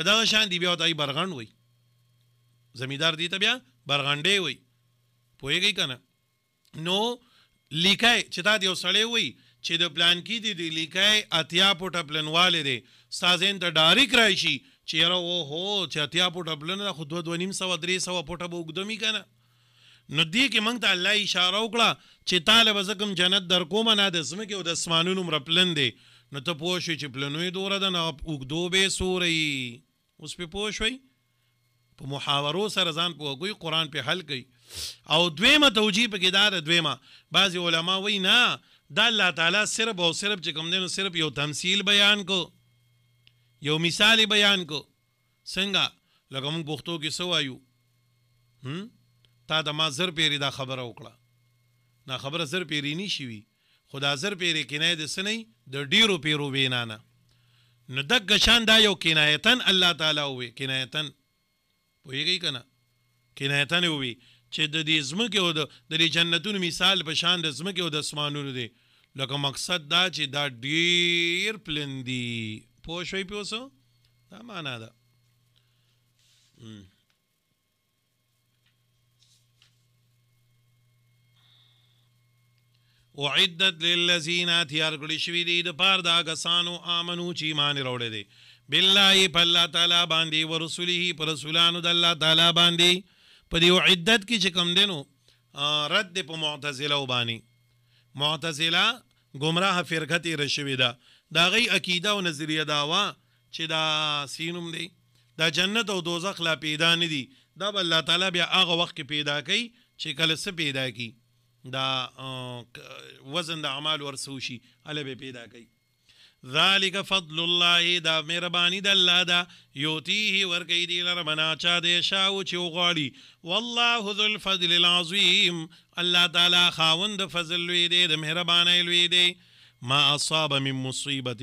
کدا شان دی بیا دای برغند وای زمیدار دی ته بیا برغنډې وای پويږي کنه نو لیکای چې تا دی وسړې وای چې د پلان کې دی لیکای اتیا پټ پلانواله دی سازین ته ډایرک راشي چې یاره او هو چې اتیا پټه بلنه خو دوه دوه نیم سو درې سو پټه به وګدمي کنه نو دی کې موږ ته الله اشاره وکړه چې طالب زکم جنت در کوم نه د سمکه او د اسمانونو مرپلن دی نو ته پوه شئ چې پلنوي دوره ده نه وګدو به سورې اوس په پوه شئ په محاورو سره ځان په کوئی قران په حل کوي او دویمه توجیه په کېدار دویمه بعض علما وایي نه دا الله تعالی صرف او صرف چې کوم دین صرف یو تمثيل بیان کو یو مثال بیان کو څنګه لکه موږ بوختو کې سو وایو هم تا د ما زر پیری دا خبره وکړه نا خبره زر پیری نه شي خدا زر پیری کنایه د سنې د ډیرو پیرو وینانه نو دغه شان دا یو کنایتن الله تعالی وي کنایتن پوهیږي کنه کنایتن وي چې د دې زمکه او د جنتونو مثال په شان د زمکه او د اسمانونو دی لکه مقصد دا چې دا ډیر پلندي پوه شوي په اوسو دا معنا ده اعدت للذین تیار کړی شوی دی د پاره دا غسانو امنو چې ایمان راوړی دی بالله په الله تعالی باندې او رسوله پر رسولانو د الله تعالی باندې په دې عدت کې چې کوم دینو رد په معتزله وبانی معتزله گمراه فرقه تیر شوی ده دا غي عقیده او نظریه دا وا چې دا سینوم دی دا جنت او دوزخ لا پیدا نه دي دا بل الله تعالی بیا هغه وخت کې پیدا کوي چې کله څه پیدا کی دا وزن د اعمال ورسوشي هله به پیدا کوي ذالک فضل الله دا مهربانی د الله دا یوتیه ورګی دی لرمنا چا دې شاو چې وغاړي والله ذو الفضل العظیم الله تعالی خاوند فضل لوی دی د مهربانی لوی دی ما اصاب من مصیبت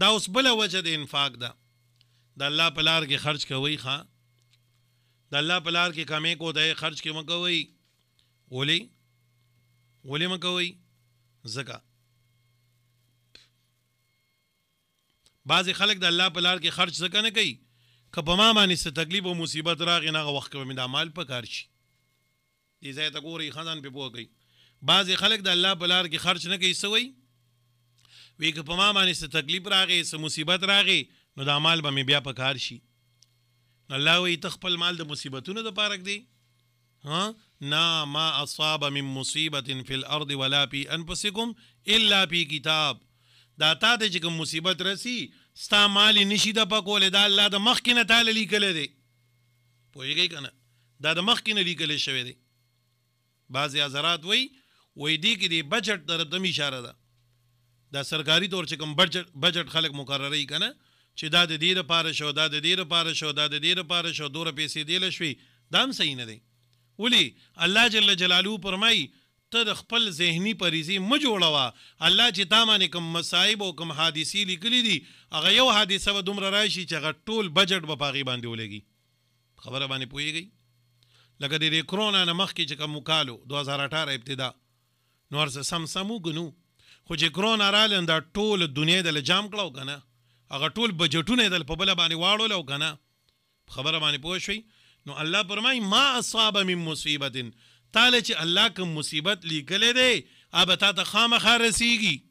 دا اوس بل وجه د انفاق ده د الله په لار کې خرج کوي ښا د الله په لار کې کمې کو ده خرج کې مکوي ولی ولی مکوي زکا بعضی خلک د الله په لار کې خرج زکه نه کوي که په ما باندې ست تکلیف او مصیبت راغی نه وخت کې مې د مال په کار شي دې ځای ته ګوري خزان په پوه کوي بعض خلک د الله په لار کې خرج نه کوي سوي وی که په ما باندې څه تکلیف راغې څه مصیبت راغې نو دا مال به مې بیا په کار شي الله وی تخپل مال د مصیبتونو د پارک دی ها نا ما اصاب من مصیبه فی الارض ولا فی انفسکم الا فی کتاب دا تا ته چې کوم مصیبت رسی ستا مال نشي د پکول دا الله د مخ کې نه تعالی لیکل دی پوهیږئ کنه دا د مخ کې نه لیکل شوی دی بعضی حضرات وی وې دي کې د بجټ طرف ته اشاره ده دا سرکاري تور چې کوم بجټ بجټ خلک مقرري کنه چې دا د دې لپاره شو دا د دې لپاره شو دا د دې لپاره شو دوره پیسې دی لشي دام صحیح نه دی ولی الله جل جلاله فرمای ته د خپل ذهني پریزي م جوړوا الله چې تا باندې کوم مصايب او کوم حادثي لیکلي دي هغه یو حادثه و دومره راشي چې هغه ټول بجټ به پاغي باندې ولګي خبره باندې پويږي لکه د کرونا نه مخکې چې کوم مقالو 2018 ابتدا نو ارزه سم سمو غنو خو چې کرونا رالند ټول دنیا د لجام کړو کنه هغه ټول بجټونه د په بل باندې واړول او کنه خبره باندې پوه شوي نو الله پرمای ما اصاب من مصیبت تعالی چې الله کوم مصیبت لیکلې دی اب تا ته خامخا رسیږي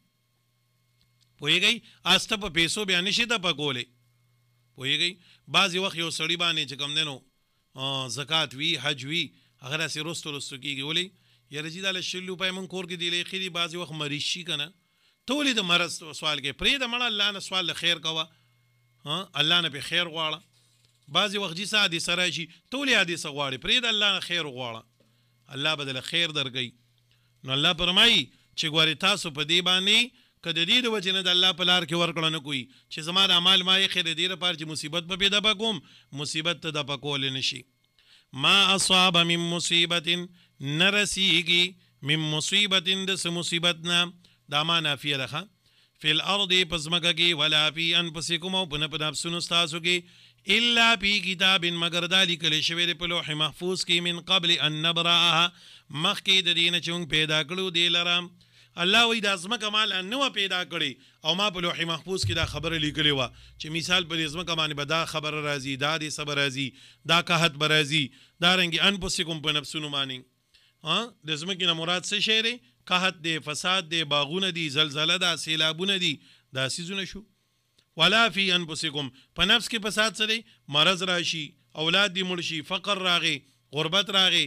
پوهیږئ آسته په پیسو بیا نشي د پکولې پوهیږئ بعضی وخت یو سړی باندې چې کم دینو زکات وی حج وی هغه سره رستو رستو کیږي ولی یاره چې دا شل روپۍ مونږ کور کې دی لې خېری بعضی وخت مریض شي کنه ته ولې د مرض سوال کې پرې د مړه الله نه سوال خیر کوه ها الله نه به خیر غواړه بعضی وخت چې ساده سره شي ته ولې حدیث غواړي پرې د الله نه خیر غواړه الله بدل خیر درګي نو الله فرمایي چې ګوري تاسو په دی باندې کده دې د وجنه د الله په لار کې ورکړنه کوي چې زما د اعمال ما یې خیر دې لپاره چې مصیبت په پیدا بګوم مصیبت ته د پکول نشي ما اصاب من مصیبت نرسیږي من مصیبت د سم مصیبت نه دا معنا فی رخه فی الارض پسمک کی ولا فی انفسکم او بن پداب سن استاسو کی الا فی کتاب مگر دالی کلی شوی په لوح محفوظ کی من قبل ان نبراها مخکی د دین چون پیدا کړو دی لرم الله وی د ازمکه مال نو پیدا کړي او ما په لوح محفوظ کې دا خبره لیکلې و چې مثال په ازمکه باندې به دا خبره راځي دا دې صبر راځي دا قحط برازي دا رنګ ان پسکم په نفسونو باندې د زمکه نه مراد څه شی دی قحط دی فساد دی باغونه دی زلزله ده سیلابونه دي دا سيزونه شو ولا فی انفسکم په نفس کې فساد سره مرض راشي اولاد دی مرشي فقر راغي غربت راغي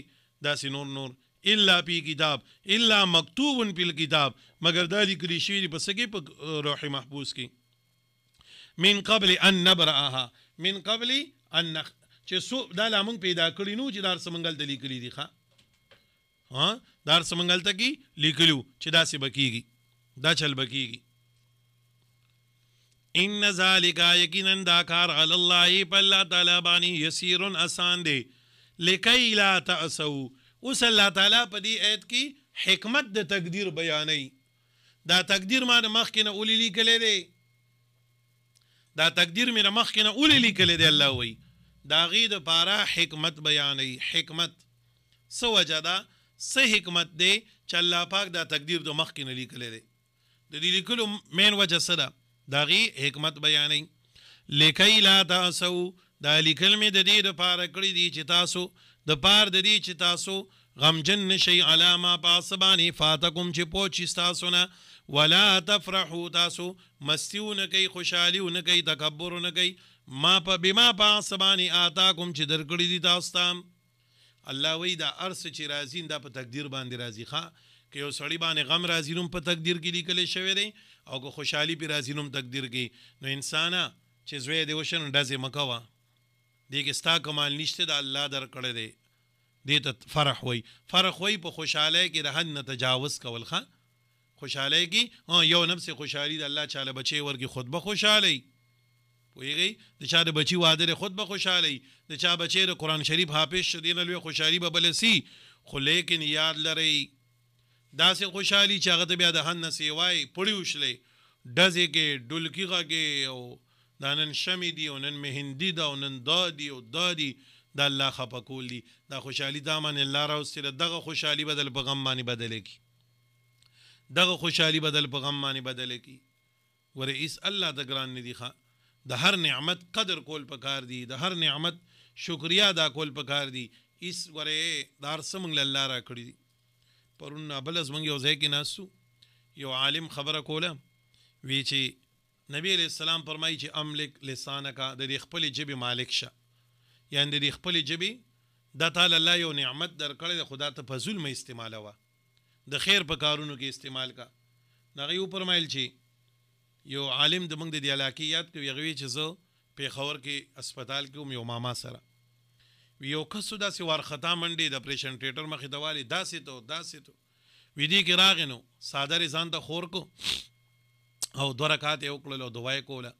دا سينور نور الا فی کتاب الا مکتوب فی الكتاب مگر دا دي کلی شی په سګي په روح محبوس کې من قبل ان نبرأها من قبل ان نخ چې سو دا لامون پیدا کړی نو چې دار سمنګل دلی کړی دی ښا ها دار سمنګل ته کې لیکلو چې دا سی بکیږي دا چل بکیږي ان ذالک یقینا دا کار علی الله پلا تعالی باندې یسیر آسان دی لکی لا تاسو اوس الله تعالی په دې آیت کې حکمت د تقدیر بیانې دا تقدیر ما مخ کې نه اولی لیکلې دی دا تقدیر مې مخ کې نه اولی لیکلې دی الله وی دا غي د پاره حکمت بیانې حکمت سو وجدا څه حکمت دی چې الله پاک دا تقدیر د مخ کې نه لیکلې دی د دې لیکلو مین وجه څه ده داغي حکمت بیانې لیکي لا تاسو دا لیکل مې د دې د پار کړی دی چې تاسو د پار د دې چې تاسو غمجن نشي علامه پاسبانی فاتکم چې پوچ تاسو نه ولا تفرحو تاسو مستیونه کوي خوشحالیونه کوي تکبرونه کوي ما په بما پاسبانی آتا کوم چې درکړی دی تاسو تام الله وی دا ارس چې راځین دا په تقدیر باندې راځي ښا که یو سړی باندې غم راځي نوم په تقدیر کې لیکل شوی دی او که خوشحالي په راځي نوم تقدیر کې نو انسان چې زوی دی وشن ډزې مکوا دی کې ستا کمال نشته د الله در کړی دی دې ته فرح وای فرح وای په خوشاله کې د حد نه تجاوز کول ښا خوشاله کې یو نفس خوشحالي د الله چاله بچي ورګي خود به خوشاله ویږي د چا د بچي واده لري خود به خوشاله د چا بچي د قران شریف حافظ شدین لوی خوشحالي به بلسي خو لیکن یاد لري داسې خوشحالي چې هغه ته بیا د هن نسی وای پړی وشلې ډزې کې ډلکی غږې او دا نن شمې دی او نن مهندی دا او نن دادی او دادی دا الله خپکول دي دا خوشحالي دا من الله راوستله دغه خوشحالي بدل په غم باندې بدل کی دغه خوشحالي بدل په غم باندې بدل کی ورئیس الله د ګران ندي ښا د هر نعمت قدر کول پکار دی د هر نعمت شکریا ادا کول پکار دی اس غره دار سمنګ الله را کړی دی پرون بل از منګ یو ځای کې ناسو یو عالم خبره کوله وی چې نبی علیہ السلام فرمایي چې املک لسانک د دې خپل جبي مالک شه یعنی د دې خپل جبي د تعالی الله یو نعمت درکړې خدا ته فزول مې استعماله وا د خیر په کارونو کې استعمال کا نغې پرمایل چې یو عالم د موږ د علاقې یاد کوي هغه چې زه پیښور کې هسپتال کې وم یو ماما سره یو کس داسې وارخطا منډي د پریشن ټیټر مخې ته والی داسې ته داسې ته ویدی کې راغنو ساده رسان ته خور کو او دوه رکعات یو کړل او دوای کوله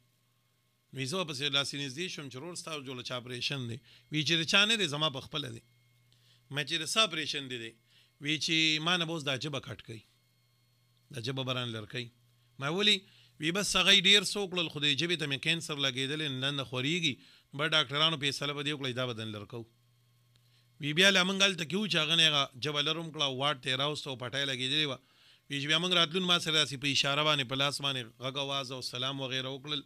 نو زه په سر لاسې نږدې شوم چې رور ستاسو جوړ چا پریشن دی وی چې چانه دی زما په خپل دی مې چې رسا پریشن دی دی وی چې ما نه بوز دا جبه کټ کړي دا جبه بران لړکې ما ولي وی بس هغه ډیر سو کړل خدای جبې ته مې کینسر لګیدل نن نه خوريږي به ډاکټرانو په سلبه دی کړی دا بدن لرکو وی بیا لمنګل ته کیو چاغنه غا جبلرم کړه واټ 1300 پټای لګیدلی و وی چې بیا موږ راتلون ما سره داسې په اشاره باندې په لاس باندې غږ आवाज او سلام وغیرہ وکړل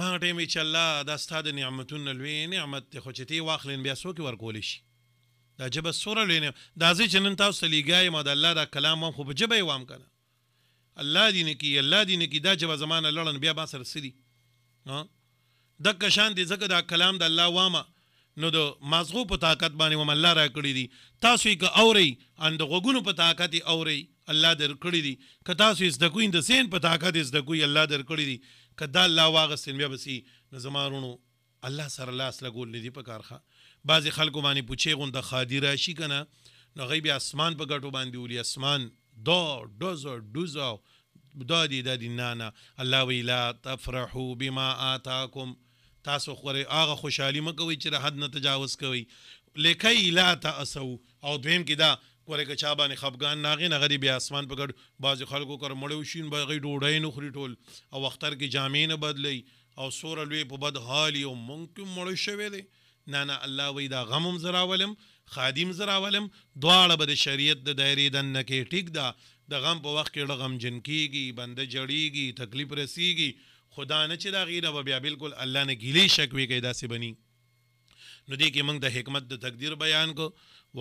ما ټیم چې الله دا ستاده نعمتونه لوي نعمت خو چې تی واخلین بیا سو کې ورکول شي دا جبه سوره لوي دا ځې چې نن تاسو لګای ما د الله دا کلام هم خو په جبه وام کنه الله دې نه کی الله دې نه کی دا جبه زمانه لړن بیا با سره سری ها د کشان دې زګه دا کلام د الله وامه نو د مازغو په طاقت باندې وم الله را کړی دي تاسو یې که اوري ان د غوګونو په طاقت یې اوري الله در کړی دي که تاسو یې زده کوئ د سین په طاقت یې زده کوئ الله در کړی دي که دا الله واغستین بیا بسی نو زمارونو الله سره لاس لګول نه دي په کارخه بعضې خلکو باندې پوچې غون د خادي راشي کنه نو غیبی اسمان په ګټو باندې ولي اسمان دار دوزار دوزار دادی دادی نه نه الله وی لا تفرحوا بما آتاکم تاسو خوري هغه خوشحالي مکوي چې حد نه تجاوز کوي لیکي لا تاسو او دویم کې دا کوره که چا باندې خفغان ناغې نه غریب اسمان په ګډ باز خلکو کر مړو شین بغې ډوډۍ نه خوري ټول او اختر کې جامې نه بدلی او سور لوی په بد حال یو ممکن مړو شوی دی نه نه الله وی دا غمم زراولم ولم خادم زرا ولم دواړه به د شریعت د دایرې دنه کې ټیک ده د غم په وخت کې غم جن کیږي بنده جړیږي تکلیف رسیږي خدا نه چې دا غیره به بیا بالکل الله نه ګیلې شکوي کې داسې بني نو دې کې موږ د حکمت د تقدیر بیان کو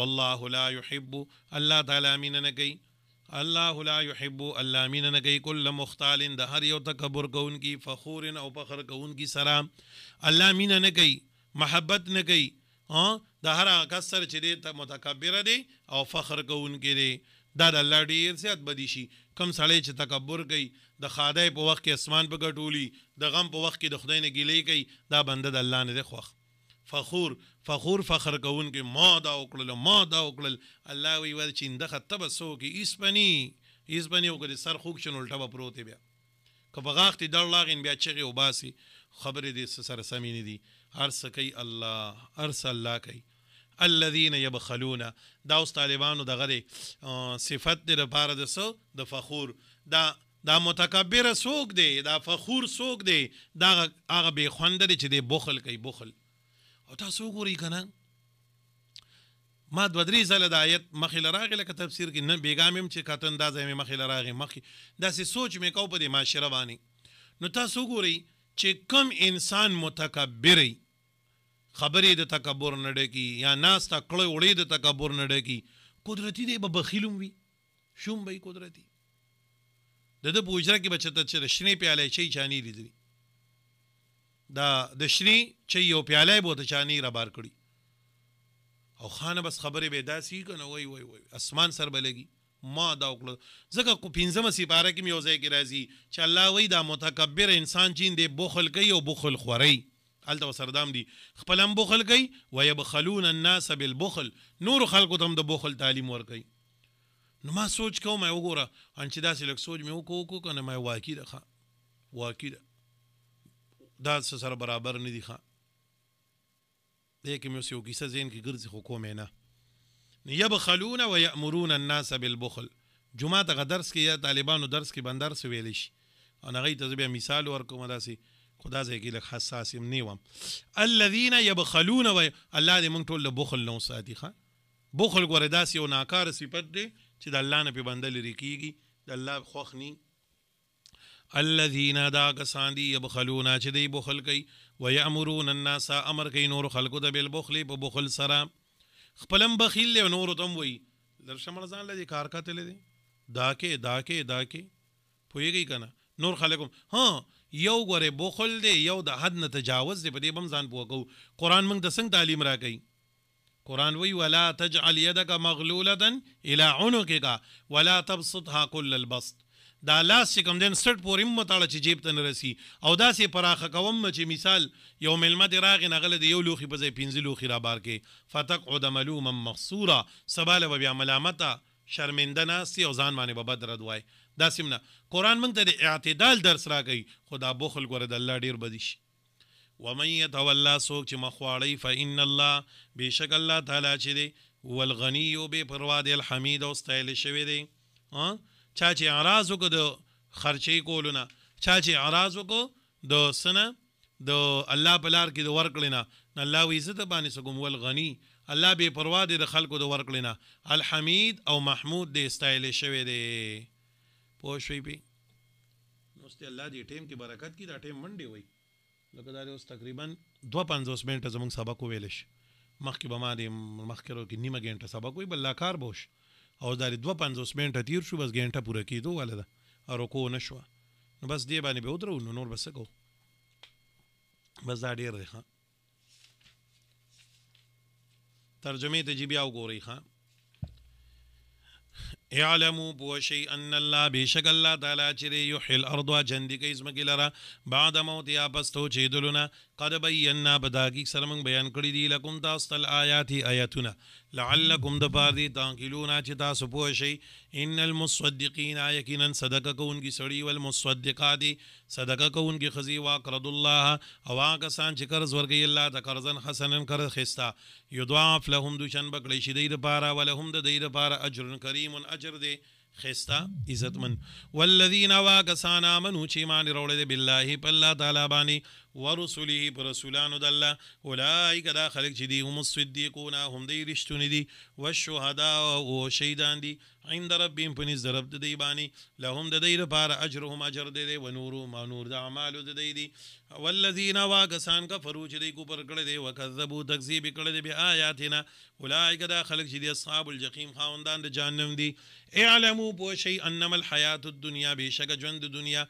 والله لا يحب الله تعالی مين نه کوي الله لا يحب الله مين نه کوي کله مختال د هر یو تکبر کوونکی فخور او فخر کوونکی سلام الله مين نه کوي محبت نه کوي د هر هغه کس سره چې دی متکبر دی او فخر کوونکی دی دا د الله ډیر زیات بدی شي کم سړی چې تکبر کوي د خادای په وخت کې اسمان په ګټولي د غم په وخت کې د خدای نه ګیلې کوي دا بنده د الله نه دی خوخ فخور فخور فخر کوون کې ما دا وکړل ما دا وکړل الله وی ور چې انده خطب سو کې اسپنی اسپنی او کې سر خوک شنو الټه پروت بیا که بغاخت در لاغین بیا چغه وباسي خبره دې سره سمې نه دي ارس کوي الله ارس الله کوي الذين يبخلون دا اوس طالبانو دغه صفت د لپاره د سو د فخور دا دا متکبر سوق دی دا فخور سوق دی دا هغه به خوند دی چې دی بخل کوي بخل او تاسو ګورئ کنه ما د ودری زله د آیت مخې لراغه لکه تفسیر کې نه بیګامم چې کاته اندازې مې مخې لراغه مخې دا سي سوچ مې کو په دې معاشره باندې نو تاسو ګورئ چې کم انسان متکبر دی خبرې د تکبر نه ډکی یا ناس تا کړه وړې د تکبر نه ډکی قدرتی دی به بخیلوم وي شوم به قدرتی د د پوجره کې بچت چې د شنی پیاله چي چانی لیدلی دا د شنی چې یو پیاله بوته چانی را بار کړی او خانه بس خبره به داسي کنه وای وای وای اسمان سر بلګي ما دا وکړه ځکه کو پنځمه سپاره کې یو ځای کې راځي چې الله وای دا متکبر انسان جین دی بخل کوي او بخل خوري هلته سردام دي خپل هم بخل کوي و يبخلون الناس بالبخل نور خلکو ته د بخل تعلیم ور کوي نو ما سوچ کوم یو ګوره ان چې داسې لک سوچ مې وکړو کو کنه ما واقع ده ښه واقع ده دا سره برابر نه دي ښه دې کې مې اوس یو کیسه زین کې ګرځي خو کوم نه يبخلون ويأمرون الناس بالبخل جمعه ته درس کې یا طالبانو درس کې بندر سویل شي او هغه ته بیا مثال ورکوم داسې خدا ځای کې لږ حساس یم نه وم الذين يبخلون و الله دې مونږ ټول له بخل نو ساتي ښا بخل ګوره داسې یو ناکار صفت دی چې د الله نه په بندل لري کیږي د الله خوخني الذين دا کسان دي يبخلون چې دی بخل کوي ويامرون الناس امر کوي نور خلقو د بالبخل په بخل سره خپلم بخیل له نور تم وي درشم رضان لدی کار کاتل دي دا کې دا کې دا کې پويږي کنه نور خلقم ها یو غره بخل دی یو د حد نه تجاوز دی په دې بم ځان پوکو قران موږ د څنګه تعلیم راکې قران وی ولا تجعل يدك مغلوله الى عنقك ولا تبسطها كل البسط دا لاس چې کوم دین سټ پورې متاړه چې جیب ته رسی او دا سي پراخه کوم چې مثال یو ملمه دی راغ نه غل دی یو لوخي په ځای پنځه لوخي را بار کې فتقعد ملوما محصورا سباله بیا ملامت شرمنده ناس او ځان باندې به بد ردوای دا سیمنه قران موږ ته د اعتدال درس راکړي خدا بخل ګره د الله ډیر بدیش ومن يتولى سوک چې مخواړی فإن الله بشک الله تعالی چې دی والغنی به پروا دی الحمید او استایل شوی دی ها چا چې اعراض وکړو د خرچې کولونه چا چې اعراض وکړو د سنه د الله بلار کې د ورکړنه الله وی عزت باندې سګم والغنی الله به پروا دی د خلکو د ورکړنه الحمید او محمود دی استایل شوی دی پوه شوي پې نو ست الله دې ټیم کې برکت کی دا ټیم منډي وای لکه دا اوس تقریبا 250 منټه زموږ سبق ویل شي مخکې به ما دې مخکرو کې نیمه ګنټه سبق وی بل لا کار بوش او دا 250 منټه تیر شو بس ګنټه پوره کیدو ولا دا او کو نشو نو بس دې باندې به ودرو نو نور بس کو بس دا ډیر دی ها ترجمه ته جی بیا وګورئ ها اعلموا بوشي ان الله بشک الله تعالی چې یحیی الارض جندی کوي زمګی لرا بعد موت یا پس تو چې دلونه قد بینا بداګی سره موږ بیان کړی دی لکم تاسو تل آیات آیاتونه لعلکم د پاره دي تانکلونا چې تاسو پوه شئ ان المصدقین یقینا صدقه کوونکی سړی ول مصدقات صدقه کوونکی خزی واقرض الله او هغه سان چې قرض ورګي الله د قرضن حسنن قرض خستا یضاعف لهم دوشن بکړي شې د پاره ولهم د دې لپاره اجر کریم اجر دی خستا عزتمن والذین واقسان امنو چې ایمان وروړي بالله په الله تعالی باندې ورسله پر رسولانو د الله اولایک دا خلق چې دی هم صدیقون هم دی رښتونی دي والشهداء او شهیدان دي عند ربهم پنځ درب د دی باندې لهم د دې لپاره اجرهم اجر دی دی ونور ما نور د اعمال د دی دي والذین واغسان کفروا چې دی کو پر کړه دی وکذبوا تکذیب کړه دی بیا آیاتنا اولایک دا خلق چې دی اصحاب الجحیم خاوندان د جهنم دي اعلموا بو شی انما الحیات الدنیا بشک ژوند دنیا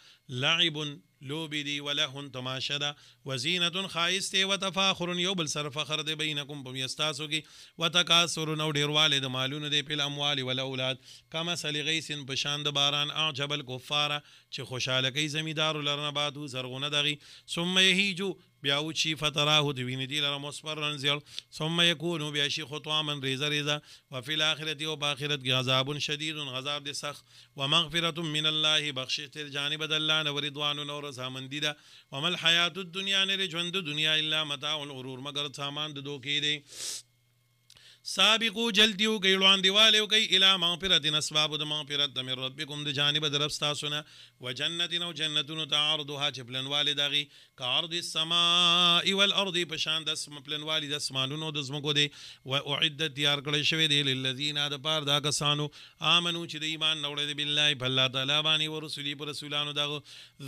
لعب لوبي دي ولهن تماشا ده وزینتون خایست دی وتفاخر یو بل سره فخر دی بینکم په میستاسو کې وتکاثر نو ډیرواله د مالونو دی په اموال ول اولاد کما سلغیسن په شان د باران اعجب الکفار چې خوشاله کوي زمیدار لرنه بادو زرغونه دغي ثم یهیجو بیا و چی فتراه د وینې دی لره مصفرن زل ثم يكون بیا شي خطواما ریزه ریزه وفي الاخره او باخرت کې عذاب شدید عذاب دي سخت ومغفرة من الله بخشش تر جانب د الله نه ورضوان او رضامندی ده وما الحياه الدنيا نه ژوند دنیا الا متاع الغرور مگر سامان د دوکې دی سابقو جلدی او ګیلوان دیواله او ګی الی مغفرت اسباب د مغفرت د ربکم د جانب درف تاسو نه وجنت نو جنتون تعرضها چبلن والدغي کارد السماء والارض پشان د سم پلنوالي د اسمانونو د زمکو دی و اعدت تیار کړی شوی دی للذین د پار دا کسانو امنو چې د ایمان نوړې دی بالله په الله تعالی باندې او رسولي پر رسولانو دا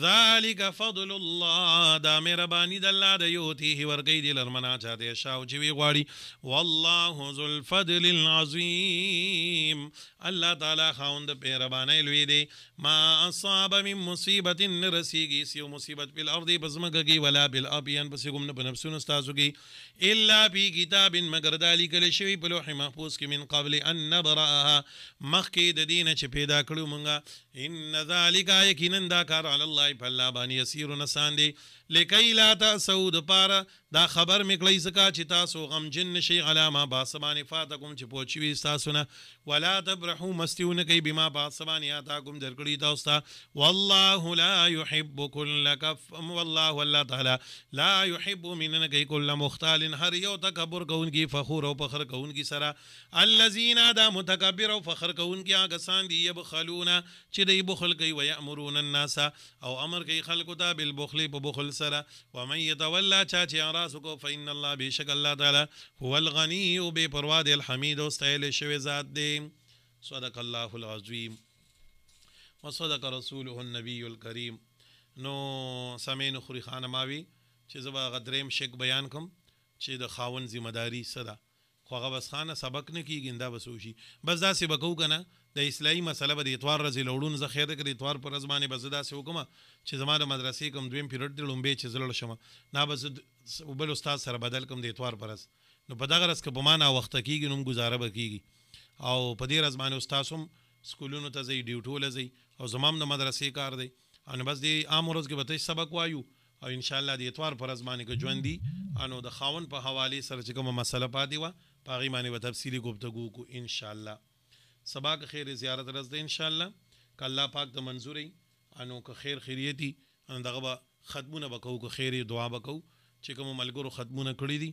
ذالک فضل الله دا مهرباني د الله د یوتیه ورګی دی لرمنا چاته شاو چې وی غواړي والله ذل فضل العظیم الله تعالی خوند مهربانه لوی دی ما اصاب من مصیبت رسیږي سی مصیبت په الارض بزمګ کږي ولا بالابيان پس کوم نه بنفسونو تاسو کې الا فی کتاب مگر دالی کله شوی په لوح محفوظ کې من قبل ان نبراها مخکې د دینه چې پیدا کړو مونږه ان ذالک یقینا دا کار علی الله فلا باندې یسیر نسان دی لکای لا تاسو د پاره دا خبر میکړی سکا چې تاسو غم جن نشي علامه باسبان فاتکم چې پوچوي تاسو نه ولا تبرحو مستیونه کوي بما باسبان یا تا کوم درکړی تاسو ته والله لا يحب كل كف والله والله تعالی لا يحب من کوي کل مختال هر یو تکبر کوونکی فخور او فخر کوونکی سره الذين دا متکبر او فخر کوونکی هغه سان دی یبخلون چې چې دی بخل کوي و یامرون الناس او امر کوي خلکو ته بالبخل په بخل سره و من يتولى چا چې اراس کو فإن الله بشک الله تعالی هو الغني به پروا دی الحمید او استایل شوی ذات دی صدق الله العظیم وصدق رسوله النبي الكريم نو سامعین خوري خان ماوي چې زبا غدریم شک بیان کوم چې د خاون ذمہ داری صدا خو هغه بس خانه سبق نه کیږي دا بسوشي بس دا سبقو کنه د اسلامي مسله به د اتوار ورځې لوړون زه خیر کړې اتوار پر ورځ باندې به زه داسې وکړم چې زما د مدرسې کوم دویم پیریډ دی لومبی چې زه لړ شم نه به زه بل استاد سره بدل کوم د اتوار پر ورځ نو په دغه ورځ که په ما نه وخته کېږي نو هم ګزاره به کېږي او په دې ورځ باندې استاد هم سکولونو ته ځي ډیوټو له ځي او زما هم د مدرسې کار دی او نو بس دې عام ورځ کې به سبق وایو او ان شاء الله د اتوار پر ورځ باندې که ژوندي نو د خاون په حواله سره چې کومه مسله پاتې وه په هغې باندې به تفصیلي ګفتګو کو ان شاء الله سبا که خیر زیارت راز ده ان شاء الله ک الله پاک د منزوري انو که خیر خیریتی ان دغه به ختمونه وکاو که خیر دعا وکاو چې کوم ملګرو ختمونه کړی دي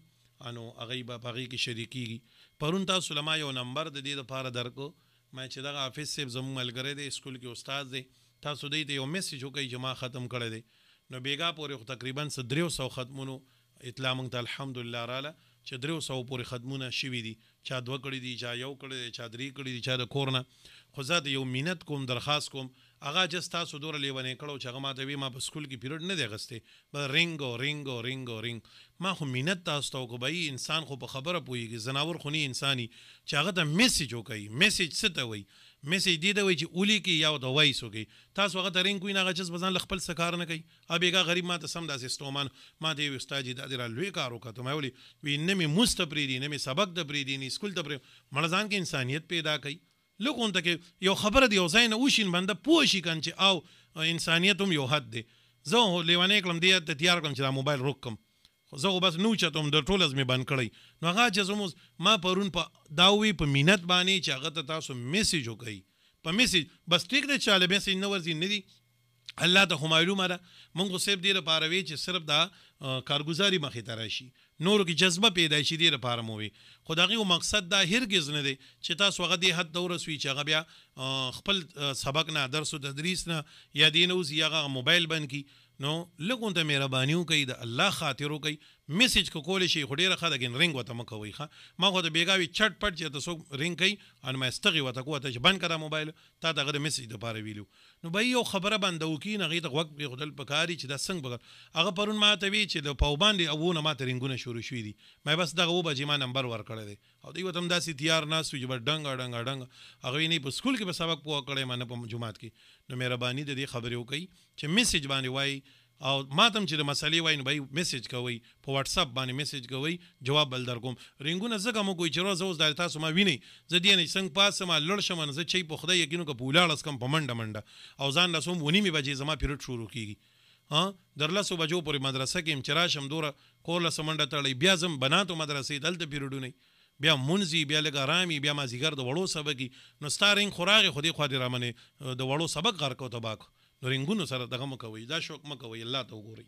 انو هغه به باغی کې شریکیږي پرون تاسو لما یو نمبر د دې لپاره درکو ما چې دغه حافظ سیب زمو ملګری دی اسکول کې استاد دی تاسو دې ته یو میسج وکړي چې ما ختم کړی دی نو بیګا پورې تقریبا 300 ختمونو اطلاع مونږ ته الحمدلله رااله چې درو سو پورې خدمونه شوي دي چا دوه کړي دي چا یو کړي دي چا درې کړي دي چا د کورنه خو زه د یو مینت کوم درخواست کوم هغه جس تاسو دور لیونه کړو چې هغه ما ته وی ما په سکول کې پیریډ نه دی غسته بل رینګ او رینګ او رینګ او رینګ ما خو مینت تاسو ته کوي انسان خو په خبره پويږي زناور خو نه انساني چې هغه د میسج وکړي میسج څه ته وایي میسج دی دا وای چې اولی کې یو د وایسو کې تاسو هغه درین کوی نه غچس بزن خپل سکار نه کوي ابيګه غریب ما ته سم داسې ستومان ما دی استاد دا درا لوی کار وکړه ما ولي وی نه می مستپری دی نه می سبق د پری دی نه سکول د پری مړزان کې انسانيت پیدا کړي لکه ته یو خبره دی او ځای نه وشین بنده پوه شي کنه چې او انسانيت هم یو حد دی زه لیوانه کلم دی ته تیار کړم چې دا موبایل روک کم زه خو بس نو چتم د ټول از می بند کړی نو هغه چې زموس ما پرون په داوی په مینت باندې چې هغه ته تاسو میسج وکړي په میسج بس ټیک دی چاله میسج نو ورزي ندي الله ته معلومه ده مونږ سیب دی لپاره وی چې صرف دا کارګزاري مخې ته راشي نور کې جذبه پیدا شي دی لپاره مو وي خدایي او مقصد دا هرگز نه دی چې تاسو هغه دی حد دور سوي چې هغه بیا خپل سبق نه درس او تدریس نه یا دین اوس یا موبایل بند کی نو لګون ته مهرباني وکي د الله خاطر وکي میسج کو کول شي خډي راخه د رنګ وته مکه وي ښه ما خو د بیګاوي چټ پټ چې تاسو رنګ کوي ان ما استغي وته کو ته بند کړه موبایل تا دغه میسج د پاره ویلو نو به یو خبره باندې وکي نه غي ته وخت په خدل پکاري چې د څنګه بغل هغه پرون ما ته وی چې د پاوباندې او نه ما ته رنګونه شروع شوې دي ما بس دغه وبا جما نمبر ور کړی دی او دوی وته هم داسې تیار ناس چې بډنګ ډنګ ډنګ هغه نه په سکول کې په سبق پوه کړي ما نه په جمعات کې نو مهرباني د دې خبرې وکړي چې میسج باندې وای او ماتم چې د مسلې وای نو بای میسج کوي په واتس اپ باندې میسج کوي جواب بل درکوم رنګونه زګه مو کوی چې روز اوس د تاسو ما ویني زه دې نه څنګه پاس ما لړ شم نه زه چي په خدای یقینو کې بولاړس کم په منډه منډه او ځان لاسوم ونی می بجې زما پیریډ شروع کیږي ها در لاسو بجو پورې مدرسه کې امچرا شم دوره کور لاسمنډه تړي بیا زم بناتو مدرسې دلته پیریډونه بیا مونځي بیا لږ آرامي بیا مازیګر د وړو سبق نو ستا رنګ خو راغې خو دې خوا دې رامنې د وړو سبق غر کو تباک نو رنګونو سره دغه مه کوئ دا شوق مه کوئ الله ته وګورئ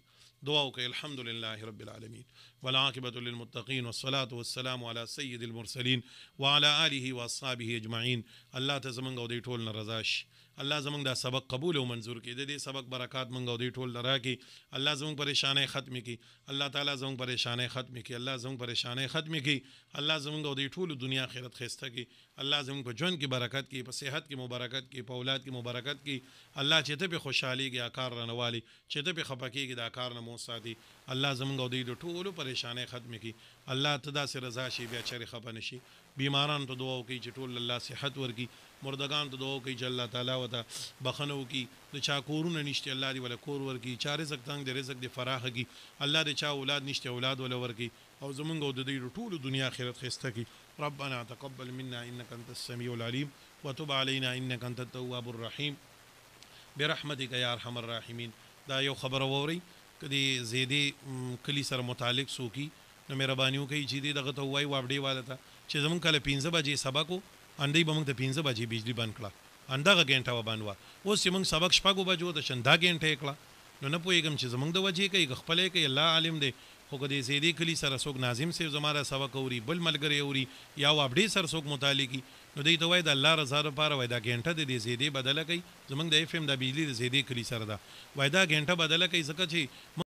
دعا وکړئ الحمد لله رب العالمین والعاقبة للمتقین والصلاة والسلام على سید المرسلین وعلى آله واصحابه اجمعین الله ته زمونږ او دې ټول نه رضا شي الله زمونږ دا سبق قبول او منزور کړي د دې سبق برکات مونږ او دې ټول لرا کړي الله زمونږ پریشانې ختم کړي الله تعالی زمونږ پریشانې ختم کړي الله زمونږ پریشانې ختم کړي الله زمونږ او دې ټول دنیا آخرت خسته کړي الله زمونږ په ژوند کې برکت کړي په صحت کې مبارکت کړي په اولاد کې مبارکت کړي الله چې ته په خوشحالي کې اکار رانوالي چې ته په خپکیږي دا کار نه مو ساتي الله زمونږ او دې ټول پریشانې ختم کړي الله ته داسې رضا شي بیا چرې خپه نشي بیماران ته دعا وکړي چې ټول الله صحت ورکړي مردگان ته دعا کوي چې الله تعالی وتا بخنو کی د چا کورونه نشته الله دی ولا کور ورکی چا رزق تنگ د رزق د فراخه کی الله د چا اولاد نشته اولاد ولا ورکی او زمونږ د دې ټولو دنیا آخرت خسته کی ربنا تقبل منا انك انت السميع العليم وتب علينا انك انت التواب الرحيم برحمتك يا ارحم الراحمين دا یو خبر ووري کدي زیدي کلی سره متعلق سو کی نو مهرباني وکړي چې دغه ته وای واپډي والا ته چې زمون کله 15 بجې سبق اندې به موږ د 15 بجې بجلی بند کړه اندغه غنټه و باندې و اوس چې موږ سبق شپږو بجو د شندا غنټه کړه نو نه پوهیږم چې زمونږ د وجې کوي خپلې کوي الله عالم دی خو کدی زیدی کلی سره څوک ناظم سی زماره سبق اوري بل ملګری اوري یا وابډي سره څوک متعلقي نو دوی ته وای د الله رضا لپاره وای دا غنټه د دې زیدی بدله کوي زمونږ د اف ام د بجلی د زیدی کلی سره دا وای دا غنټه بدله کوي ځکه چې